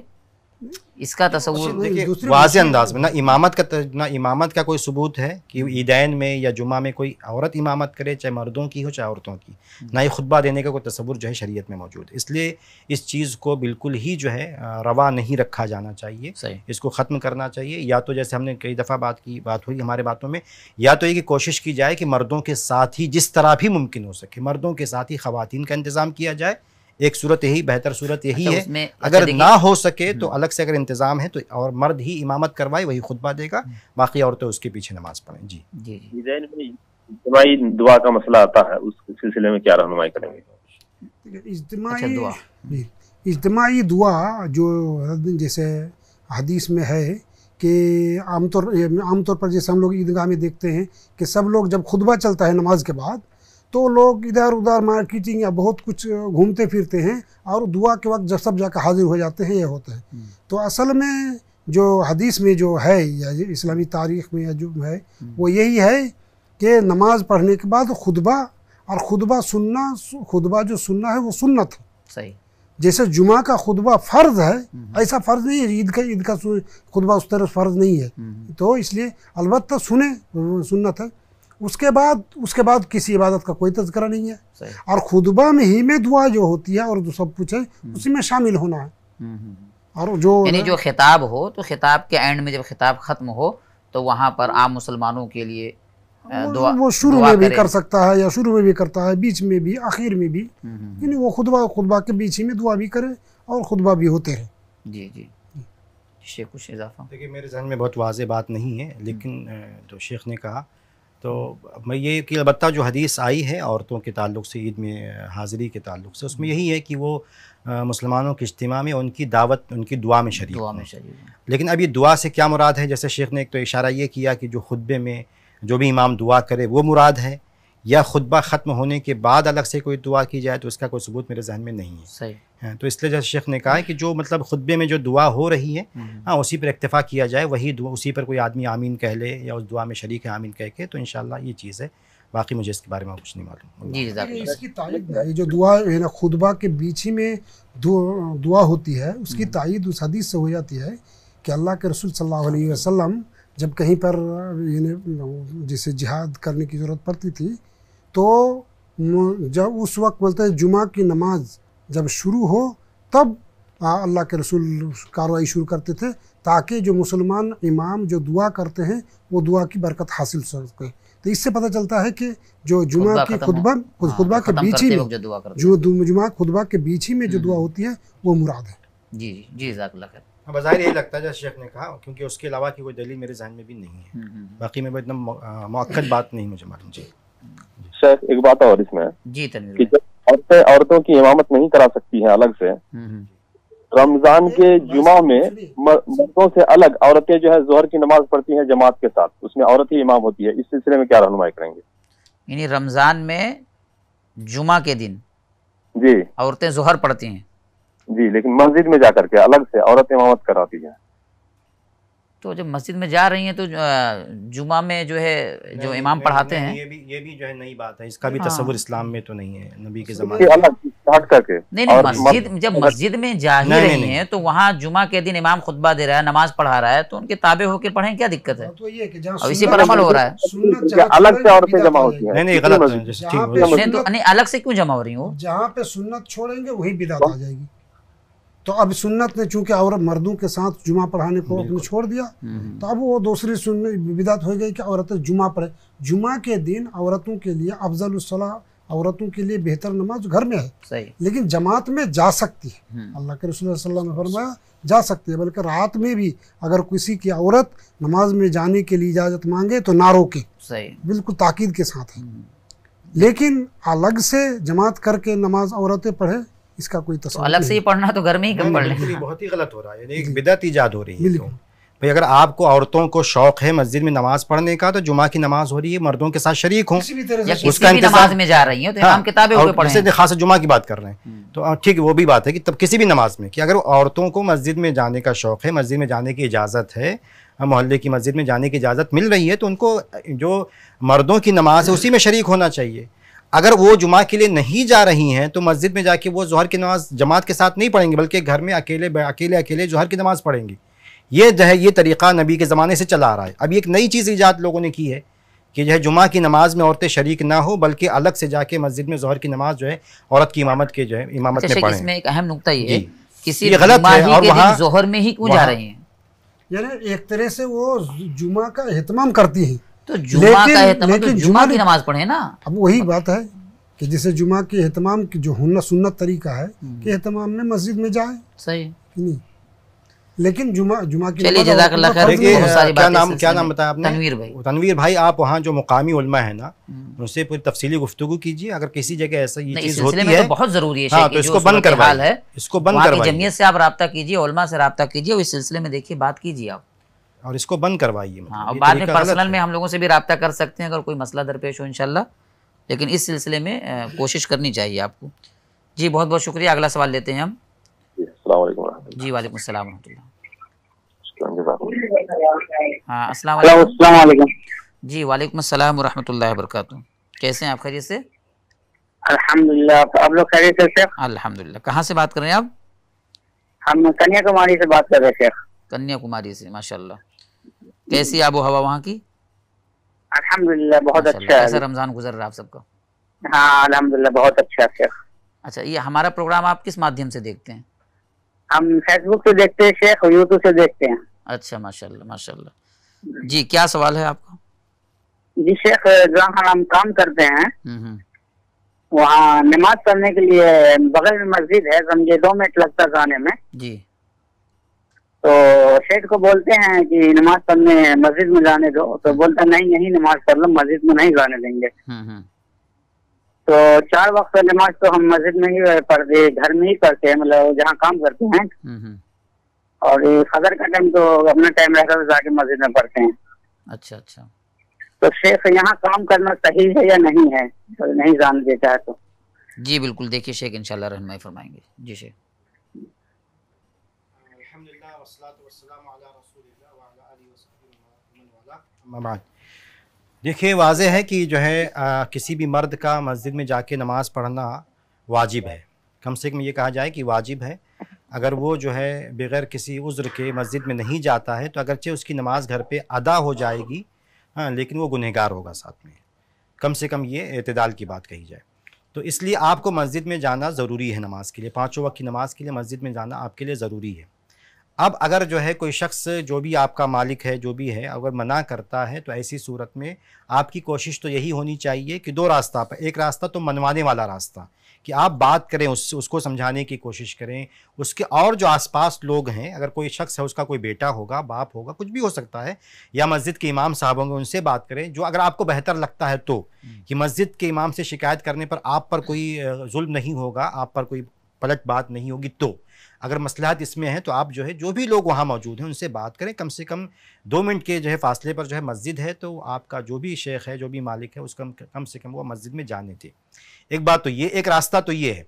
इसका तस्वूर वाज अंदाज में ना इमामत का ना इमामत का कोई सबूत है कि ईदैन में या जुमा में कोई औरत इमामत करे चाहे मर्दों की हो चाहे औरतों की हम्म। ना ही खुतबा देने का कोई तस्वूर जो है शरीयत में मौजूद है इसलिए इस चीज़ को बिल्कुल ही जो है रवा नहीं रखा जाना चाहिए इसको ख़त्म करना चाहिए या तो जैसे हमने कई दफ़ा बात की बात हुई हमारे बातों में या तो ये कि कोशिश की जाए कि मर्दों के साथ ही जिस तरह भी मुमकिन हो सके मर्दों के साथ ही ख़वान का इंतज़ाम किया जाए एक सूरत यही बेहतर सूरत यही अच्छा, है अगर ना हो सके तो हम्म। अलग से अगर इंतज़ाम है तो और मर्द ही इमामत करवाए वही खुतबा देगा हम्म। बाकी औरतें उसके पीछे नमाज पढ़े जी जी दुआ का मसला आता है उस सिलसिले में क्या रहनुमाई करेंगे इजमाही अच्छा, दुआ जो जैसे हदीस में है कि आमतौर आमतौर पर जैसे हम लोग ईदगाह में देखते हैं कि सब लोग जब खुतबा चलता है नमाज के बाद तो लोग इधर उधर मार्केटिंग या बहुत कुछ घूमते फिरते हैं और दुआ के वक्त जब सब जाकर हाजिर हो जाते हैं ये होता है हम्म। तो असल में जो हदीस में जो है या इस्लामी तारीख में या जो है हम्म। वो यही है कि नमाज पढ़ने के बाद खुतबा और खुतबा सुनना खुतबा जो सुनना है वो सुन्नत है सही जैसे जुमा का खुतबा फ़र्ज़ है हम्म, ऐसा फ़र्ज़ नहीं है ईद का ईद का खुतबा उस तरह फ़र्ज़ नहीं है तो इसलिए अलबत्त सुने सुन्नत है उसके बाद उसके बाद किसी इबादत का कोई तस्करा नहीं है और खुदबा में ही में दुआ जो होती है और जो सब कुछ है हम्म। उसी में शामिल होना है हम्म, हम्म, और जो यानी जो खिताब हो तो खिताब के एंड में जब खिताब ख़त्म हो तो वहाँ पर आम मुसलमानों के लिए दुआ वो शुरू में भी कर सकता है या शुरू में भी करता है बीच में भी आखिर में भी यानी वो खुदबा खुदबा के बीच ही में दुआ भी करे और खुदबा भी होते हैं जी जी शेख कुछ इजाफा देखिए मेरे जहन में बहुत वाज बात नहीं है लेकिन जो शेख ने कहा तो मैं ये कि अलबत् जो हदीस आई है औरतों के ताल्लुक से ईद में हाज़िरी के ताल्लुक से उसमें हम्म। यही है कि वो मुसलमानों के इज्तम में उनकी दावत उनकी दुआ में शरीक दुआ में शरीक लेकिन अभी दुआ से क्या मुराद है जैसे शेख ने एक तो इशारा ये किया कि जो खुतबे में जो भी इमाम दुआ करे वो मुराद है या खुतबा ख़त्म होने के बाद अलग से कोई दुआ की जाए तो इसका कोई सबूत मेरे जहन में नहीं है सही है हाँ, तो इसलिए जैसे शेख ने कहा है कि जो मतलब खुतबे में जो दुआ हो रही है हम्म। हाँ उसी पर इतफ़ा किया जाए वही दुआ उसी पर कोई आदमी आमीन कह ले या उस दुआ में शरीक है आमीन कह के तो इन ये चीज़ है बाकी मुझे इसके बारे में कुछ नहीं मालूम इसकी तारीद ये जो दुआ है ना खुतबा के बीच ही में दुआ होती है उसकी हम्म। तायद उस हदीस से हो जाती है कि अल्लाह के रसूल सल्लल्लाहु अलैहि वसल्लम जब कहीं पर जिसे जिहाद करने की ज़रूरत पड़ती थी तो जब उस वक्त बोलते हैं जुमा की नमाज जब शुरू हो तब अल्लाह के रसूल कार्रवाई शुरू करते थे ताकि जो मुसलमान इमाम जो दुआ करते हैं वो दुआ की बरकत हासिल कर सके तो इससे पता चलता है कि जो जुमा की खुतबा हाँ, खुतबा तो के बीच ही में जो जुमा खुतबा के बीच ही में जो दुआ हम्म। होती है वो मुराद है जी जी जी हाँ, बाहर यही लगता है जैसे शेख ने कहा क्योंकि उसके अलावा की कोई दलील मेरे जहन में भी नहीं है हम्म, हम्म, बाकी मैं इतना तो बात नहीं मुझे मालूम जी शेख एक बात और इसमें जी कि जब औरतें औरतों की इमामत नहीं करा सकती है अलग से हम्म, हम्म। रमजान के जुमा में मर्दों से अलग औरतें जो है जोहर की नमाज पढ़ती हैं जमात के साथ उसमें औरत ही इमाम होती है इस सिलसिले में क्या रहनुमाई करेंगे यानी रमजान में जुमा के दिन जी औरतें जोहर पढ़ती हैं जी लेकिन मस्जिद में जाकर के अलग से औरत इमामत कराती है तो जब मस्जिद में जा रही हैं तो जुमा में जो है जो इमाम पढ़ाते हैं ये भी ये भी जो है नई बात है इसका भी हाँ। तस्वुर इस्लाम में तो नहीं है नबी के जमाने करके नहीं नहीं मस्जिद जब मस्जिद में जा ही रही हैं तो वहाँ जुमा के दिन इमाम खुतबा दे रहा है नमाज पढ़ा रहा है तो उनके ताबे होकर पढ़े क्या दिक्कत है हाँ, तो इसी पर अमल हो रहा है अलग से औरतें जमा होती है नहीं नहीं गलत तो, अलग से क्यों जमा हो रही हूँ जहाँ पे सुन्नत छोड़ेंगे वही बिदात आ जाएगी तो अब सुन्नत ने चूंकि औरत मर्दों के साथ जुमा पढ़ाने को अपने छोड़ दिया तो अब वो दूसरी सुन विदात हो गई कि औरतें जुमा पढ़े जुमा के दिन औरतों के लिए अफजलसला औरतों के लिए बेहतर नमाज घर में है सही। लेकिन जमात में जा सकती है हम्म। अल्लाह के रसूल ने फरमाया जा सकती है बल्कि रात में भी अगर किसी की औरत नमाज में जाने के लिए इजाज़त मांगे तो ना रोके बिल्कुल ताकीद के साथ है हम्म। लेकिन अलग से जमात करके नमाज औरतें पढ़े इसका कोई तो अलग से ही पढ़ना तो घर में ही कम पढ़ लेना बहुत ही गलत हो रहा है एक बिदत ईजाद हो रही है तो भाई अगर आपको औरतों को शौक है मस्जिद में नमाज पढ़ने का तो जुमा की नमाज हो रही है मर्दों के साथ शरीक हो उसका भी नमाज में जा रही है तो हाँ, खास जुमा की बात कर रहे हैं हम्म। तो हाँ, ठीक वो भी बात है कि तब किसी भी नमाज में कि अगर औरतों को मस्जिद में जाने का शौक है मस्जिद में जाने की इजाज़त है हाँ, मोहल्ले की मस्जिद में जाने की इजाज़त मिल रही है तो उनको जो मर्दों की नमाज है उसी में शरीक होना चाहिए अगर वो जुमा के लिए नहीं जा रही हैं तो मस्जिद में जाके वो जहर की नमाज़ जमात के साथ नहीं पढ़ेंगे बल्कि घर में अकेले अकेले अकेले जहर की नमाज़ पढ़ेंगी ये जो है ये तरीक़ा नबी के ज़माने से चला आ रहा है अभी एक नई चीज़ ईजाद लोगों ने की है कि जो है जुमा की नमाज़ में औरतें शरीक ना हो बल्कि अलग से जाके मस्जिद में जहर की नमाज़ जो है औरत की इमामत के जो है इमामत अच्छा, में पढ़ें इसमें एक अहम नुकता ये है किसी ये गलत है और वहाँ जहर में ही क्यों जा रही हैं यानी एक तरह से वो जुमा का अहतमाम करती हैं तो जुमा का तो जुमा की नमाज पढ़े ना अब वही बात है कि जैसे जुमा के अहतमाम की जो होना सुन्नत तरीका है हम्म। कि अहतमाम में मस्जिद में जाए सही नहीं लेकिन जुमा जुमा की चलिए जजाकल्ला खैर क्या नाम क्या नाम बताया आपने तनवीर भाई तनवीर भाई आप वहाँ जो मुकामी उलमा है ना हम्म। उनसे पूरी तफसीली गुफ्तु कीजिए अगर किसी जगह ऐसा ये चीज़ होती तो है तो बहुत ज़रूरी है हाँ, तो इसको बंद करवाल है इसको बंद करवाल जमीयत से आप रबता कीजिए उलमा से रबता कीजिए इस सिलसिले में देखिए बात कीजिए आप और इसको बंद करवाइए मतलब हाँ, और बाद में पर्सनल में हम लोगों से भी रबता कर सकते हैं अगर कोई मसला दरपेश हो इनशाला लेकिन इस सिलसिले में कोशिश करनी चाहिए आपको जी बहुत बहुत शुक्रिया अगला सवाल लेते हैं हम जी वाले असलम जी वालेकुम अस्सलाम वरह हाँ, वरक कैसे हैं आप खरीद से से अल्हम्दुलिल्लाह कहाँ से बात कर रहे हैं आप हम कन्याकुमारी से बात कर रहे हैं कन्याकुमारी से माशाल्लाह कैसी आबो हवा वहाँ की अल्हम्दुलिल्लाह बहुत अच्छा है रमजान गुजर रहा आप सबका हाँ अल्हम्दुलिल्लाह बहुत अच्छा शेख अच्छा ये हमारा प्रोग्राम आप किस माध्यम से देखते हैं हम फेसबुक से देखते हैं शेख यूट्यूब से देखते हैं अच्छा माशाल्लाह माशाल्लाह जी क्या सवाल है आपका जी शेख जहाँ हम काम करते हैं हम्म, हम्म। वहाँ नमाज पढ़ने के लिए बगल में मस्जिद है समझे दो मिनट लगता जाने में जी तो शेख को बोलते हैं कि नमाज पढ़ने मस्जिद में जाने दो तो हम्म। बोलता नहीं यही नमाज पढ़ लो मस्जिद में नहीं जाने देंगे हम्म, हम्म। तो चार वक्त नमाज तो हम मस्जिद में ही पढ़ते घर में ही पढ़ते हैं मतलब जहाँ काम करते हैं और फजर का टाइम तो अपना टाइम रहता है तो जाके मस्जिद में पढ़ते हैं अच्छा अच्छा तो शेख यहाँ काम करना सही है या नहीं है तो नहीं जान देता है तो जी बिल्कुल देखिए शेख इनशाला रहनमाई फरमाएंगे जी शेख देखिए वाज है कि जो है आ, किसी भी मर्द का मस्जिद में जाके नमाज़ पढ़ना वाजिब है कम से कम ये कहा जाए कि वाजिब है अगर वो जो है बगैर किसी उज़्र के मस्जिद में नहीं जाता है तो अगरचे उसकी नमाज़ घर पे अदा हो जाएगी हाँ लेकिन वो गुनहगार होगा साथ में कम से कम ये अतदाल की बात कही जाए तो इसलिए आपको मस्जिद में जाना ज़रूरी है नमाज़ के लिए पाँचों वक्त की नमाज़ के लिए मस्जिद में जाना आपके लिए ज़रूरी है अब अगर जो है कोई शख्स जो भी आपका मालिक है जो भी है अगर मना करता है तो ऐसी सूरत में आपकी कोशिश तो यही होनी चाहिए कि दो रास्ता पर एक रास्ता तो मनवाने वाला रास्ता कि आप बात करें उससे उसको समझाने की कोशिश करें उसके और जो आसपास लोग हैं अगर कोई शख्स है उसका कोई बेटा होगा बाप होगा कुछ भी हो सकता है या मस्जिद के इमाम साहब होंगे उनसे बात करें जो अगर आपको बेहतर लगता है तो हम्म। कि मस्जिद के इमाम से शिकायत करने पर आप पर कोई जुल्म नहीं होगा आप पर कोई पलट बात नहीं होगी तो अगर मसलहत इसमें हैं तो आप जो है जो भी लोग वहाँ मौजूद हैं उनसे बात करें कम से कम दो मिनट के जो है फासले पर जो है मस्जिद है तो आपका जो भी शेख है जो भी मालिक है उसका कम से कम वो मस्जिद में जाने थे एक बात तो ये एक रास्ता तो ये है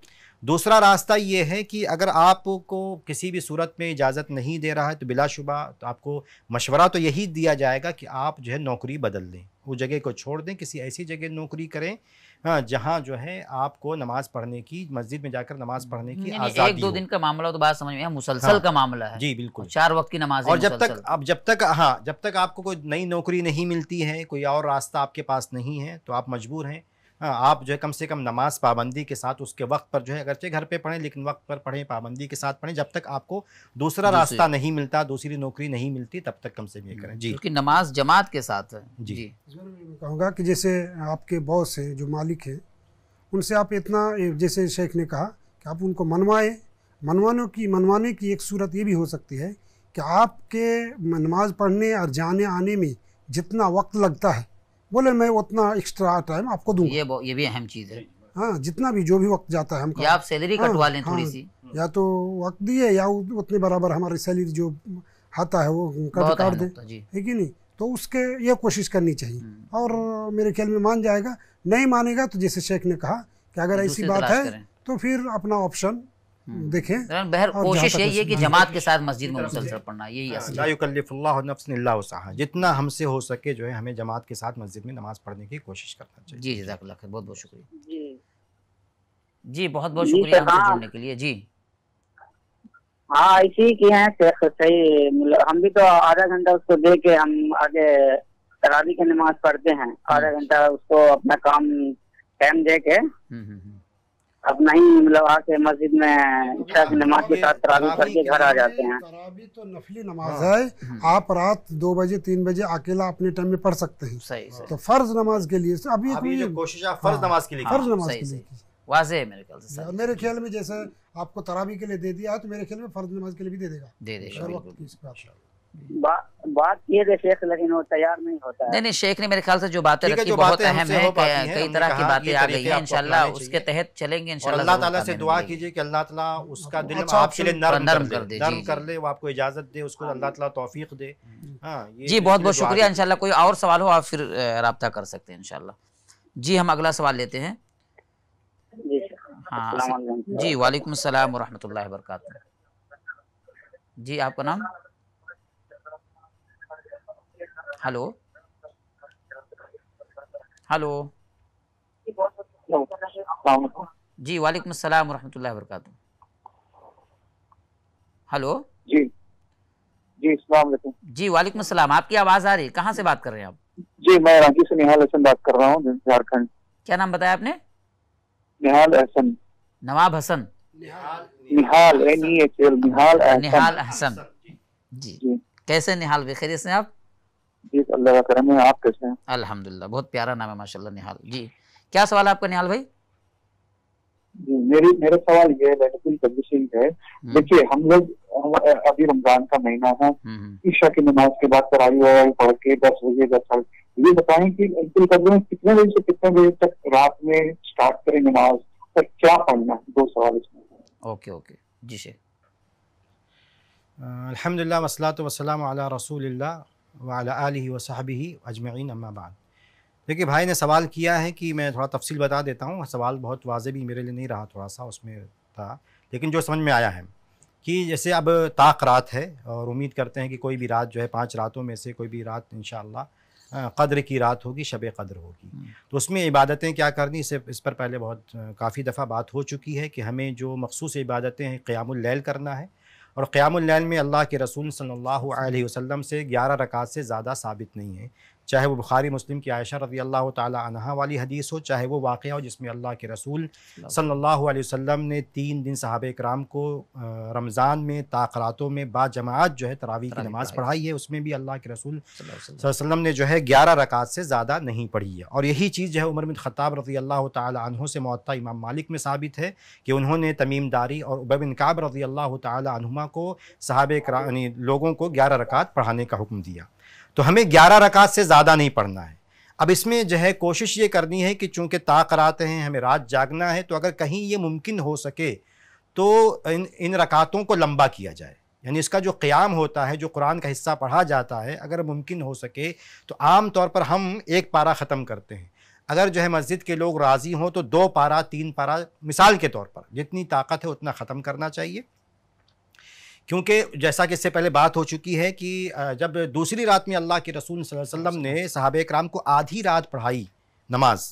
दूसरा रास्ता ये है कि अगर आपको किसी भी सूरत में इजाज़त नहीं दे रहा है तो बिलाशुबा तो आपको मशवरा तो यही दिया जाएगा कि आप जो है नौकरी बदल दें वो जगह को छोड़ दें किसी ऐसी जगह नौकरी करें हाँ जहाँ जो है आपको नमाज पढ़ने की मस्जिद में जाकर नमाज पढ़ने की आजादी एक दो दिन का मामला तो बात समझ में मुसलसल हाँ, का मामला है जी बिल्कुल चार वक्त की नमाज और जब तक आप जब तक हाँ जब तक आपको कोई नई नौकरी नहीं मिलती है कोई और रास्ता आपके पास नहीं है तो आप मजबूर हैं हाँ, आप जो है कम से कम नमाज पाबंदी के साथ उसके वक्त पर जो है अगरचे घर पे पढ़ें लेकिन वक्त पर पढ़ें पाबंदी के साथ पढ़ें जब तक आपको दूसरा रास्ता नहीं मिलता दूसरी नौकरी नहीं मिलती तब तक कम से कम ये करें जी क्योंकि नमाज जमात के साथ है जी, जी। कहूँगा कि जैसे आपके बॉस हैं जो मालिक हैं उनसे आप इतना जैसे शेख ने कहा कि आप उनको मनवाएं मनवाने की मनवाने की एक सूरत ये भी हो सकती है कि आपके नमाज पढ़ने और जाने आने में जितना वक्त लगता है बोले मैं उतना एक्स्ट्रा टाइम आपको दूंगा ये ये भी अहम चीज़ है हाँ जितना भी जो भी वक्त जाता है या आप सैलरी हाँ, कटवा लें हाँ, थोड़ी हाँ, सी या तो वक्त दिए या उतने बराबर हमारी सैलरी जो आता है वो कट काट दें है कि नहीं तो उसके ये कोशिश करनी चाहिए हम्म। और मेरे ख्याल में मान जाएगा नहीं मानेगा तो जैसे शेख ने कहा कि अगर ऐसी बात है तो फिर अपना ऑप्शन हम्म। देखें बहर कोशिश यही है कि जमात के साथ मस्जिद में मुसलसल पढ़ना यही हाँ, जितना हमसे हो सके जो है हमें जमात के साथ मस्जिद में नमाज पढ़ने की कोशिश करना चाहिए जी जजाक खैर बहुत बहुत शुक्रिया जी बहुत बहुत शुक्रिया तो हमसे हाँ। जुड़ने के लिए जी हाँ इसी की है शेख तो सही मतलब हम भी तो आधा घंटा उसको दे के हम आगे तरावी की नमाज पढ़ते हैं हम्म। आधा घंटा उसको अपना काम टाइम दे के हम्म, अब नहीं मतलब आके मस्जिद में इच्छा हाँ, की नमाज के साथ तरावी करके घर आ जाते हैं तरावी तो नफली नमाज हाँ। है हम्म। आप रात दो बजे तीन बजे अकेला अपने टाइम में पढ़ सकते हैं सही, सही। तो फर्ज नमाज के लिए तो अभी, कोशिश फर्ज हाँ। नमाज के लिए फर्ज नमाज के लिए वाजे मेरे ख्याल से मेरे ख्याल में जैसे आपको तरावी के लिए दे दिया है तो मेरे ख्याल में फर्ज नमाज के लिए भी दे देगा दे देगा बात ये दे शेख लेकिन वो तैयार नहीं होता है नहीं नहीं शेख ने मेरे ख्याल से जो बातें रखी बहुत अहम है कई तरह की बातें आ गई हैं इंशाल्लाह उसके तहत चलेंगे अल्लाह ताला से दुआ कीजिए कि अल्लाह ताला अच्छा, उसका दिल अच्छा आपके लिए नरम कर दे नरम कर ले वो आपको इजाजत दे उसको अल्लाह ताला तौफीक दे हाँ, जी बहुत बहुत शुक्रिया इनशाला कोई और सवाल हो आप फिर रबता कर सकते हैं इनशाला जी हम अगला सवाल लेते हैं हाँ जी वालेकुम असलम वरहमल वर्क जी आपका नाम हेलो हेलो जी वालेकुम अस्सलाम वरहमतुल्लाहि वबरकातु हेलो जी जी अस्सलाम वालेकुम जी वालेकुम अस्सलाम आपकी आवाज़ आ रही है कहां से बात कर रहे हैं आप जी मैं रांची से निहाल हसन बात कर रहा हूं झारखंड क्या नाम बताया आपने Nihal Hasan Nawab Hasan Nihal Nihal N E H L Nihal Hasan ji कैसे निहाल बखैरियत से आप जी अल्लाह का करम है आप कैसे हैं अल्हम्दुलिल्लाह बहुत प्यारा नाम है माशाल्लाह निहाल जी क्या सवाल है आपका निहाल भाई जी मेरी मेरा सवाल ये है पब्लिशिंग है हम्म। देखिए हम लोग अभी रमजान का महीना है हम्म, हम्म। ईशा की नमाज के बाद तरावी वरावी पढ़ के दस बजे दस ये बताएं कि अब्दुल कदर कितने बजे से कितने बजे तक रात में स्टार्ट करें नमाज और क्या पढ़ना है दो सवाल इसमें ओके ओके जी शेख अलहमदिल्ला वसलात वसलाम रसूल वाल आलि ही अजमैन अम्माबाद देखिए भाई ने सवाल किया है कि मैं थोड़ा तफसील बता देता हूँ सवाल बहुत वाज भी मेरे लिए नहीं रहा थोड़ा सा उसमें था लेकिन जो समझ में आया है कि जैसे अब ताक रात है और उम्मीद करते हैं कि कोई भी रात जो है पांच रातों में से कोई भी रात इन कद्र की रात होगी शब कद्र होगी हम्म। तो उसमें इबादतें क्या करनी इसे इस पर पहले बहुत काफ़ी दफ़ा बात हो चुकी है कि हमें जो मखसूस इबादतें हैं क़्यामल करना है और क़्यामल में अल्लाह के रसूल सल्लल्लाहु अलैहि वसल्लम से ग्यारह रकात से ज़्यादा साबित नहीं है चाहे वो बुखारी मुस्लिम की आयशा रजी अल्लाह तहा वाली हदीस हो चाहे वो वाक़ हो जिसमें अल्लाह के रसूल सल्लल्लाहु अलैहि वसल्लम ने तीन दिन साहब कराम को रमज़ान में ताक़रातों में बाजमात जो है तरावी की नमाज़ पढ़ाई है उसमें भी अल्लाह के रसूल वसल्लम ने जो है ग्यारह रकात से ज़्यादा नहीं पढ़ी है और यही चीज़ जो है उमर बिन ख़ताब रजी अल्लाह तहों से मअ इमाम मालिक में साबित है कि उन्होंने तमीमदारी और उबय बिन काब रजी अल्लाह तुमा को साहब यानी लोगों को ग्यारह रकात पढ़ाने का हुक्म दिया तो हमें ग्यारह रकात से ज़्यादा नहीं पढ़ना है अब इसमें जो है कोशिश ये करनी है कि चूँकि ताक रात हैं हमें रात जागना है तो अगर कहीं ये मुमकिन हो सके तो इन इन रकातों को लंबा किया जाए यानी इसका जो क़्याम होता है जो कुरान का हिस्सा पढ़ा जाता है अगर मुमकिन हो सके तो आम तौर पर हम एक पारा ख़त्म करते हैं अगर जो है मस्जिद के लोग राज़ी हों तो दो पारा तीन पारा मिसाल के तौर पर जितनी ताकत है उतना ख़त्म करना चाहिए क्योंकि जैसा कि इससे पहले बात हो चुकी है कि जब दूसरी रात में अल्लाह के रसूल वसल्लम ने साहब कराम को आधी रात पढ़ाई नमाज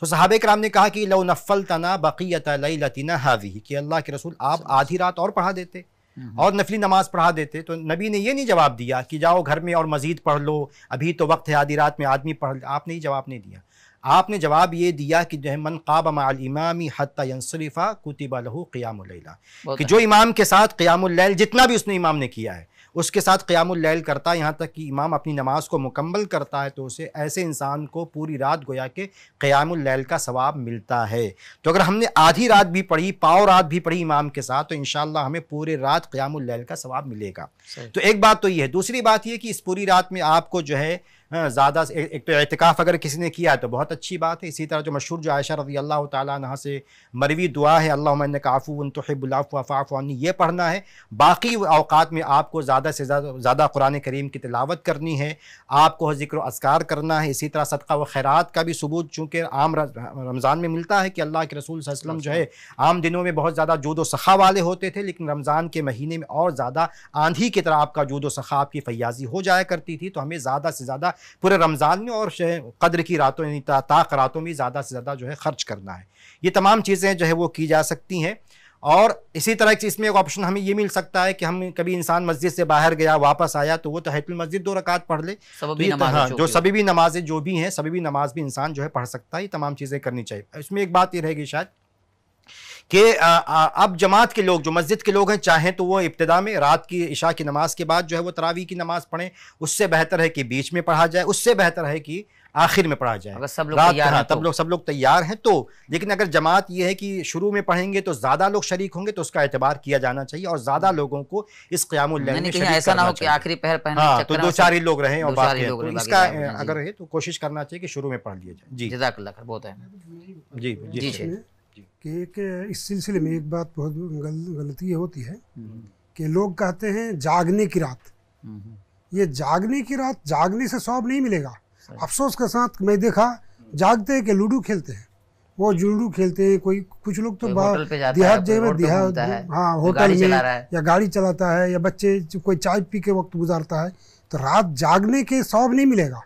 तो साहब कराम ने कहा कि लो नफ़ल तना बक़ीत लतीना हावी कि अल्लाह के रसूल आप आधी रात और पढ़ा देते हम्म। और नफली नमाज पढ़ा देते तो नबी ने ये नहीं जवाब दिया कि जाओ घर में और मज़ीद पढ़ लो अभी तो वक्त है आधी रात में आदमी पढ़ आपने ही जवाब नहीं दिया आपने जवाब ये दिया कि जो है मन काब इमामी हती यनसरफ़ा कुतबा लहू कि जो इमाम के साथ क़ियामल जितना भी उसने इमाम ने किया है उसके साथ क़्यामल करता है यहाँ तक कि इमाम अपनी नमाज को मुकम्मल करता है तो उसे ऐसे इंसान को पूरी रात गोया के क़्यामल का सवाब मिलता है तो अगर हमने आधी रात भी पढ़ी पाओ रात भी पढ़ी इमाम के साथ तो इन हमें पूरे रात क़्यामल का सवाब मिलेगा तो एक बात तो ये है दूसरी बात यह कि इस पूरी रात में आपको जो है ज़्यादा एक, तो एहतिकाफ़ अगर किसी ने किया तो बहुत अच्छी बात है इसी तरह जो मशहूर जो आयशा रजी अल्लाह तह से मरवी दुआ है अल्लाह काफ़ू तोहबुल्लाफ़ाफ़ानी ये पढ़ना है बाकी अवकात में आपको ज़्यादा से ज़्यादा कुरान करीम की तिलावत करनी है आपको जिक्र असकार करना है इसी तरह सदका व खैरात का भी सबूत चूँकि आम रमज़ान में मिलता है कि अल्लाह के रसूल वसलम जो है आम दिनों में बहुत ज़्यादा जूद व सखा वाले होते थे लेकिन रमज़ान के महीने में और ज़्यादा आंधी की तरह आपका जूद व सखा आपकी फयाजी हो जाया करती थी तो हमें ज़्यादा से ज़्यादा पूरे रमज़ान में और कदर की रातों यानी ताक रातों में ज़्यादा से ज़्यादा जो है खर्च करना है ये तमाम चीज़ें जो है वो की जा सकती हैं और इसी तरह से इसमें एक ऑप्शन हमें ये मिल सकता है कि हम कभी इंसान मस्जिद से बाहर गया वापस आया तो वो तो हैतुल मस्जिद दो रकात पढ़ ले तो हाँ, जो सभी भी नमाजें जो भी हैं सभी भी नमाज भी इंसान जो है पढ़ सकता है ये तमाम चीज़ें करनी चाहिए इसमें एक बात ये रहेगी शायद कि अब जमात के लोग जो मस्जिद के लोग हैं चाहें तो वो इब्तदा में रात की इशा की नमाज़ के बाद जो है वो तरावी की नमाज़ पढ़ें उससे बेहतर है कि बीच में पढ़ा जाए उससे बेहतर है कि आखिर में पढ़ा जाए सब लोग तैयार हैं तब तो। लोग सब लोग तैयार हैं तो लेकिन अगर जमात ये है कि शुरू में पढ़ेंगे तो ज़्यादा लोग शरीक होंगे तो उसका एतबार किया जाना चाहिए और ज़्यादा लोगों को इस क्याम ऐसा ना हो कि आखिरी पहर पहने हाँ, तो दो चार ही लोग रहें और तो बाकी इसका अगर है तो कोशिश करना चाहिए कि शुरू में पढ़ लिया जाए जी जजाक बहुत है जी जी कि एक इस सिलसिले में एक बात बहुत गल, गलती होती है हम्म। कि लोग कहते हैं जागने की रात हम्म, हम्म। ये जागने की रात जागने से सौब नहीं मिलेगा अफसोस के साथ मैं देखा जागते हैं कि लूडो खेलते हैं वो जुलडू खेलते हैं कोई कुछ लोग तो देहात जय देहात हाँ होटल में या गाड़ी चलाता है या बच्चे कोई चाय पी के वक्त गुजारता है तो रात जागने के सौब नहीं मिलेगा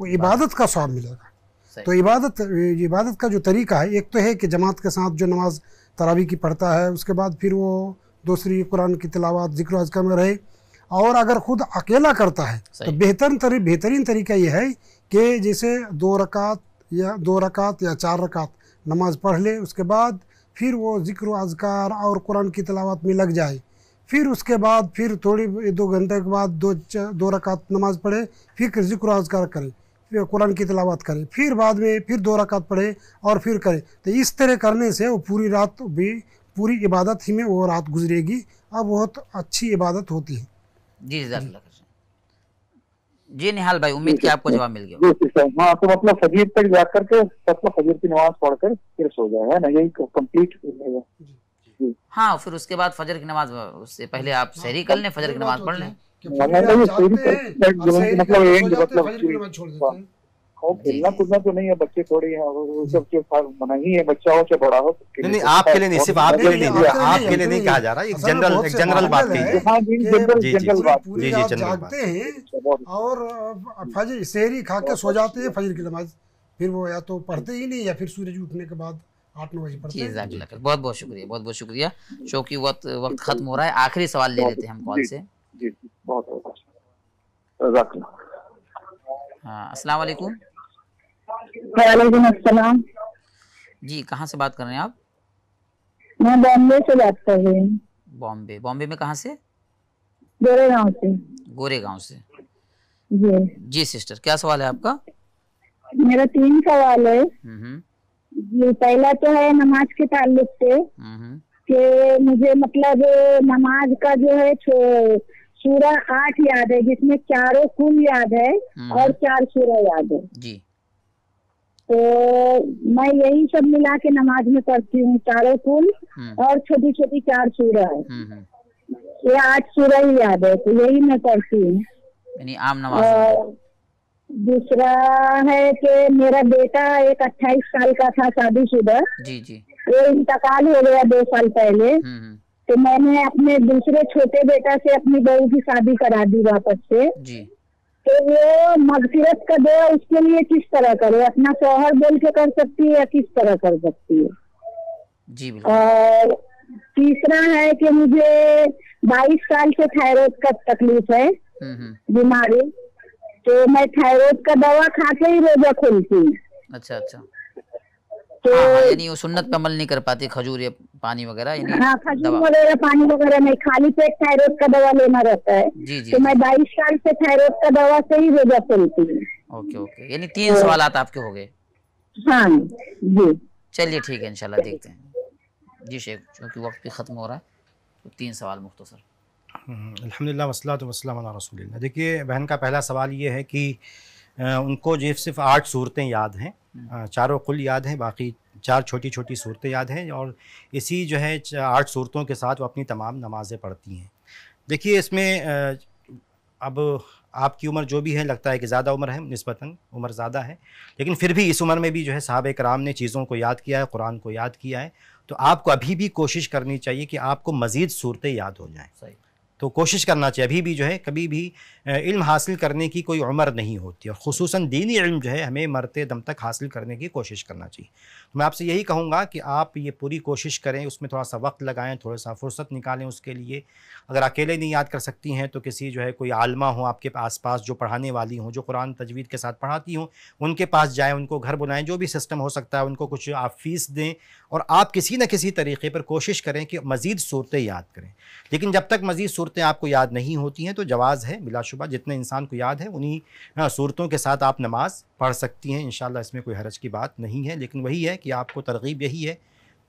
वो इबादत का सौब मिलेगा तो इबादत इबादत का जो तरीका है एक तो है कि जमात के साथ जो नमाज तरावी की पढ़ता है उसके बाद फिर वो दूसरी कुरान की तिलावत जिक्र अजका में रहे और अगर खुद अकेला करता है तो बेहतर तरी, बेहतरीन तरीका ये है कि जैसे दो रकात या दो रकात या चार रकात नमाज पढ़ ले उसके बाद फिर वो जिक्र अजकार और कुरान की तलावत में लग जाए फिर उसके बाद फिर थोड़ी दो घंटे के बाद दो दो रकात नमाज पढ़े फिर जिक्र अजकार करें कुरान की तलावत करें फिर बाद में फिर दो रकात पढ़े और फिर करें तो इस तरह करने से वो पूरी रात भी पूरी इबादत ही में वो रात गुजरेगी अब बहुत अच्छी इबादत होती है जी जी निहाल भाई उम्मीद की आपको जवाब मिल गया हाँ, तो मतलब फजीर तक जा करके मतलब फजीर की नमाज पढ़कर फिर सो जाए है ना यही कंप्लीट हाँ फिर उसके बाद फजर की नमाज उससे पहले आप हाँ, शहरी कर लें फजर की नमाज पढ़ लें मतलब मतलब हाँ। हाँ, तो नहीं नहीं आपके लिए नहीं सिर्फ आपके लिए नहीं आपके लिए नहीं कहा जा रहा एक जनरल एक जनरल बात कही हाँ, जागते हैं अच्छा, अच्छा। और फजर शहरी खा के सो अच्छा। जाते हैं फजर की नमाज फिर वो या तो पढ़ते ही नहीं या फिर सूरज उठने के बाद बहुत बहुत शुक्रिया बहुत बहुत शुक्रिया शो की वक्त वक्त खत्म हो रहा है आखिरी सवाल ले लेते हैं हम कॉल से जी बहुत बहुत अच्छा। रखना हाँ, अस्सलाम वालेकुम अस्सलाम जी कहाँ से बात कर रहे हैं आप मैं बॉम्बे से बात कर रही हूँ बॉम्बे बॉम्बे में कहाँ से गोरेगांव से गोरेगांव से जी जी सिस्टर क्या सवाल है आपका मेरा तीन सवाल है हम्म, हम्म। जी पहला तो है नमाज के ताल्लुक से हम्म, कि मुझे मतलब नमाज का जो है सूरा आठ याद है जिसमें चारों कुल याद है हम्म। और चार सूरा याद है जी तो मैं यही सब मिला के नमाज में पढ़ती हूँ चारों कुल हम्म। और छोटी छोटी चार सूरा है हम्म, ये आठ सूरा ही याद है तो यही मैं पढ़ती हूँ आम नमाज दूसरा है कि मेरा बेटा एक अट्ठाईस साल का था शादी जी जी वो इंतकाल हो गया दो साल पहले तो मैंने अपने दूसरे छोटे बेटा से अपनी बहू की शादी करा दी वापस से जी तो वो मगफिरत का दे उसके लिए किस तरह करे अपना शोहर बोल के कर सकती है या किस तरह कर सकती है जी और तीसरा है कि मुझे 22 साल से थायराइड का तकलीफ है हम्म, हम्म। बीमारी तो मैं थायराइड का दवा खा के ही रोजा खोलती हूँ अच्छा अच्छा तो हाँ, हाँ, यानी वो सुन्नत पे अमल नहीं कर पाती खजूर या पानी वगैरह हाँ खजूर वगैरह पानी वगैरह नहीं खाली पेट थायराइड का दवा लेना रहता है जी जी तो मैं बाईस साल से थायराइड का दवा से ही रोजा चलती हूँ ओके ओके यानी तीन तो सवाल आपके हो गए हाँ जी चलिए ठीक है इनशाला देखते हैं जी शेख क्योंकि वक्त भी ख़त्म हो रहा है तो तीन सवाल मुख्तसर हम्म, अलहमदिल्ला वसलात वसलम रसूल देखिए बहन का पहला सवाल ये है कि उनको जो सिर्फ आठ सूरतें याद हैं चारों कुल याद हैं बाकी चार छोटी छोटी सूरतें याद हैं और इसी जो है आठ सूरतों के साथ वो अपनी तमाम नमाज़ें पढ़ती हैं देखिए इसमें अब आपकी उम्र जो भी है लगता है कि ज़्यादा उम्र है नस्बता उम्र ज़्यादा है लेकिन फिर भी इस उम्र में भी जो है साहब कराम ने चीज़ों को याद किया है कुरान को याद किया है तो आपको अभी भी कोशिश करनी चाहिए कि आपको मज़ीद सूरतें याद हो जाएँ तो कोशिश करना चाहिए अभी भी जो है कभी भी इल्म हासिल करने की कोई उम्र नहीं होती और खसूस दीनी इल्म जो है हमें मरते दम तक हासिल करने की कोशिश करना चाहिए तो मैं आपसे यही कहूँगा कि आप ये पूरी कोशिश करें उसमें थोड़ा सा वक्त लगाएं थोड़ा सा फुर्सत निकालें उसके लिए अगर अकेले नहीं याद कर सकती हैं तो किसी जो है कोई आलमा हो आपके आस पास जो पढ़ाने वाली हों जो कुरान तजवीद के साथ पढ़ाती हों उनके पास जाएँ उनको घर बुलाएँ जो भी सिस्टम हो सकता है उनको कुछ आप फीस दें और आप किसी न किसी तरीके पर कोशिश करें कि मज़ीद सूरतें याद करें लेकिन जब तक मज़ीद सूरतें आपको याद नहीं होती हैं तो जवाज़ है मिलाशुबा जितने इंसान को याद है उन्हीं सूरतों के साथ आप नमाज पढ़ सकती हैं इन इसमें कोई हरज की बात नहीं है लेकिन वही है कि आपको तरगीब यही है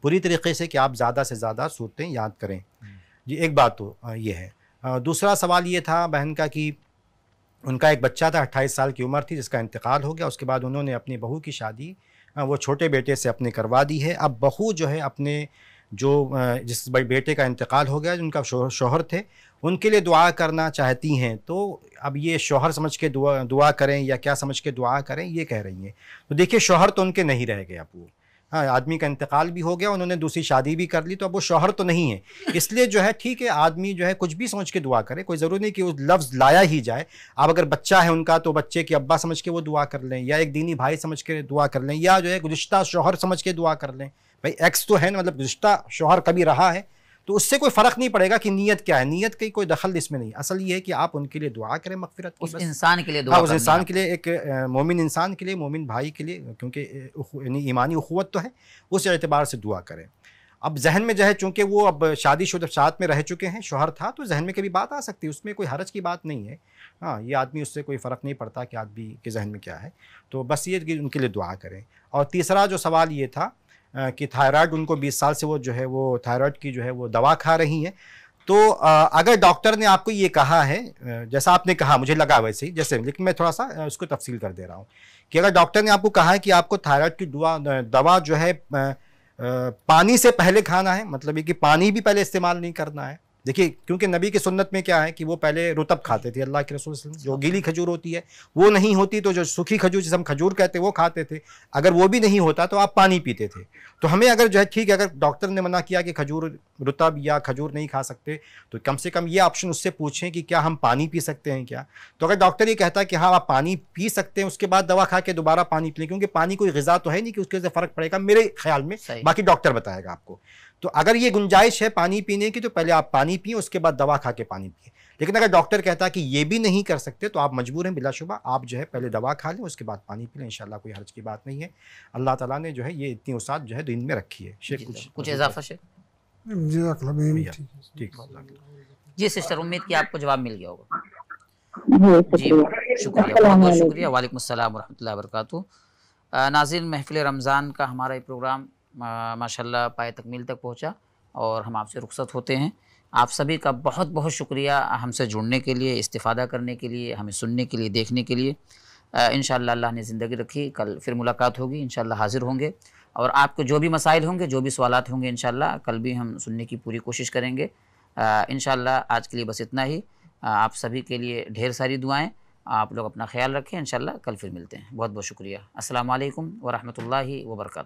पूरी तरीके से कि आप ज़्यादा से ज़्यादा सूरतें याद करें हम्म। जी एक बात तो ये है दूसरा सवाल ये था बहन का कि उनका एक बच्चा था अट्ठाईस साल की उम्र थी जिसका इंतकाल हो गया उसके बाद उन्होंने अपनी बहू की शादी वो छोटे बेटे से अपने करवा दी है अब बहू जो है अपने जो जिस बेटे का इंतकाल हो गया उनका शोहर थे उनके लिए दुआ करना चाहती हैं तो अब ये शोहर समझ के दुआ दुआ करें या क्या समझ के दुआ करें ये कह रही हैं तो देखिए शोहर तो उनके नहीं रह गए अब वो हाँ आदमी का इंतकाल भी हो गया उन्होंने दूसरी शादी भी कर ली तो अब वो शोहर तो नहीं है इसलिए जो है ठीक है आदमी जो है कुछ भी समझ के दुआ करे कोई ज़रूरी नहीं कि वो लफ्ज़ लाया ही जाए अब अगर बच्चा है उनका तो बच्चे के अब्बा समझ के वो दुआ कर लें या एक दीनी भाई समझ के दुआ कर लें या जो है गुज्तर शोहर समझ के दुआ कर लें भाई एक्स तो है ना मतलब गुज्त शोहर कभी रहा है तो उससे कोई फ़र्क नहीं पड़ेगा कि नीयत क्या है नीयत की कोई दखल इसमें नहीं असल ये है कि आप उनके लिए दुआ करें मगफरत उस इंसान के लिए हाँ, दुआ उस इंसान के लिए एक मोमिन इंसान के लिए मोमिन भाई के लिए क्योंकि ईमानी अखुवत तो है उस एतबार से दुआ करें अब जहन में जो है चूँकि वो अब शादी शुदा साथ में रह चुके हैं शोहर था तो जहन में कभी बात आ सकती है उसमें कोई हरज की बात नहीं है हाँ ये आदमी उससे कोई फ़र्क नहीं पड़ता कि आदमी के जहन में क्या है तो बस ये कि उनके लिए दुआ करें और तीसरा जो सवाल ये था कि थायराइड उनको 20 साल से वो जो है वो थायराइड की जो है वो दवा खा रही हैं तो अगर डॉक्टर ने आपको ये कहा है जैसा आपने कहा मुझे लगा वैसे ही जैसे लेकिन मैं थोड़ा सा उसको तफसील कर दे रहा हूँ कि अगर डॉक्टर ने आपको कहा है कि आपको थायराइड की दवा दवा जो है पानी से पहले खाना है मतलब ये कि पानी भी पहले इस्तेमाल नहीं करना है देखिए क्योंकि नबी की सुन्नत में क्या है कि वो पहले रुतब खाते थे अल्लाह के रसूल जो गीली खजूर होती है वो नहीं होती तो जो सूखी खजूर जिसे हम खजूर कहते वो खाते थे अगर वो भी नहीं होता तो आप पानी पीते थे तो हमें अगर जो है ठीक है अगर डॉक्टर ने मना किया कि खजूर रुतब या खजूर नहीं खा सकते तो कम से कम ये ऑप्शन उससे पूछें कि क्या हम पानी पी सकते हैं क्या तो अगर डॉक्टर ये कहता कि हाँ आप पानी पी सकते हैं उसके बाद दवा खा के दोबारा पानी पी लें क्योंकि पानी कोई गज़ा तो है नहीं कि उसके से फ़र्क पड़ेगा मेरे ख्याल में बाकी डॉक्टर बताएगा आपको तो अगर ये गुंजाइश है पानी पीने की तो पहले आप पानी पिए उसके बाद दवा खा के पानी पिए लेकिन अगर डॉक्टर कहता है कि ये भी नहीं कर सकते तो आप मजबूर हैं बिलाशुबा आप जो है पहले दवा खा लें उसके बाद पानी पी लें इंशाल्लाह कोई हर्ज की बात नहीं है अल्लाह ताला ने जो है ये इतनी उसाद जो है दिन में रखी है कुछ कुछ इजाफा ठीक जी सिस्टर उम्मीद की आपको जवाब मिल गया होगा जी शुक्रिया बहुत बहुत शुक्रिया वालेकुम वरहमल वरहमतुल्लाहि नाजिन महफिल रमज़ान का हमारा ये प्रोग्राम माशाल्लाह पाए तकमील तक पहुंचा और हम आपसे रुखसत होते हैं आप सभी का बहुत बहुत शुक्रिया हमसे जुड़ने के लिए इस्तादा करने के लिए हमें सुनने के लिए देखने के लिए इन अल्लाह ने ज़िंदगी रखी कल फिर मुलाकात होगी इन हाज़िर होंगे और आपके जो भी मसाइल होंगे जो भी सवाल होंगे इन कल भी हम सुनने की पूरी कोशिश करेंगे इन आज के लिए बस इतना ही आप सभी के लिए ढेर सारी दुआएँ आप लोग अपना ख्याल रखें इन कल फिर मिलते हैं बहुत बहुत शुक्रिया असल वरहमल वर्का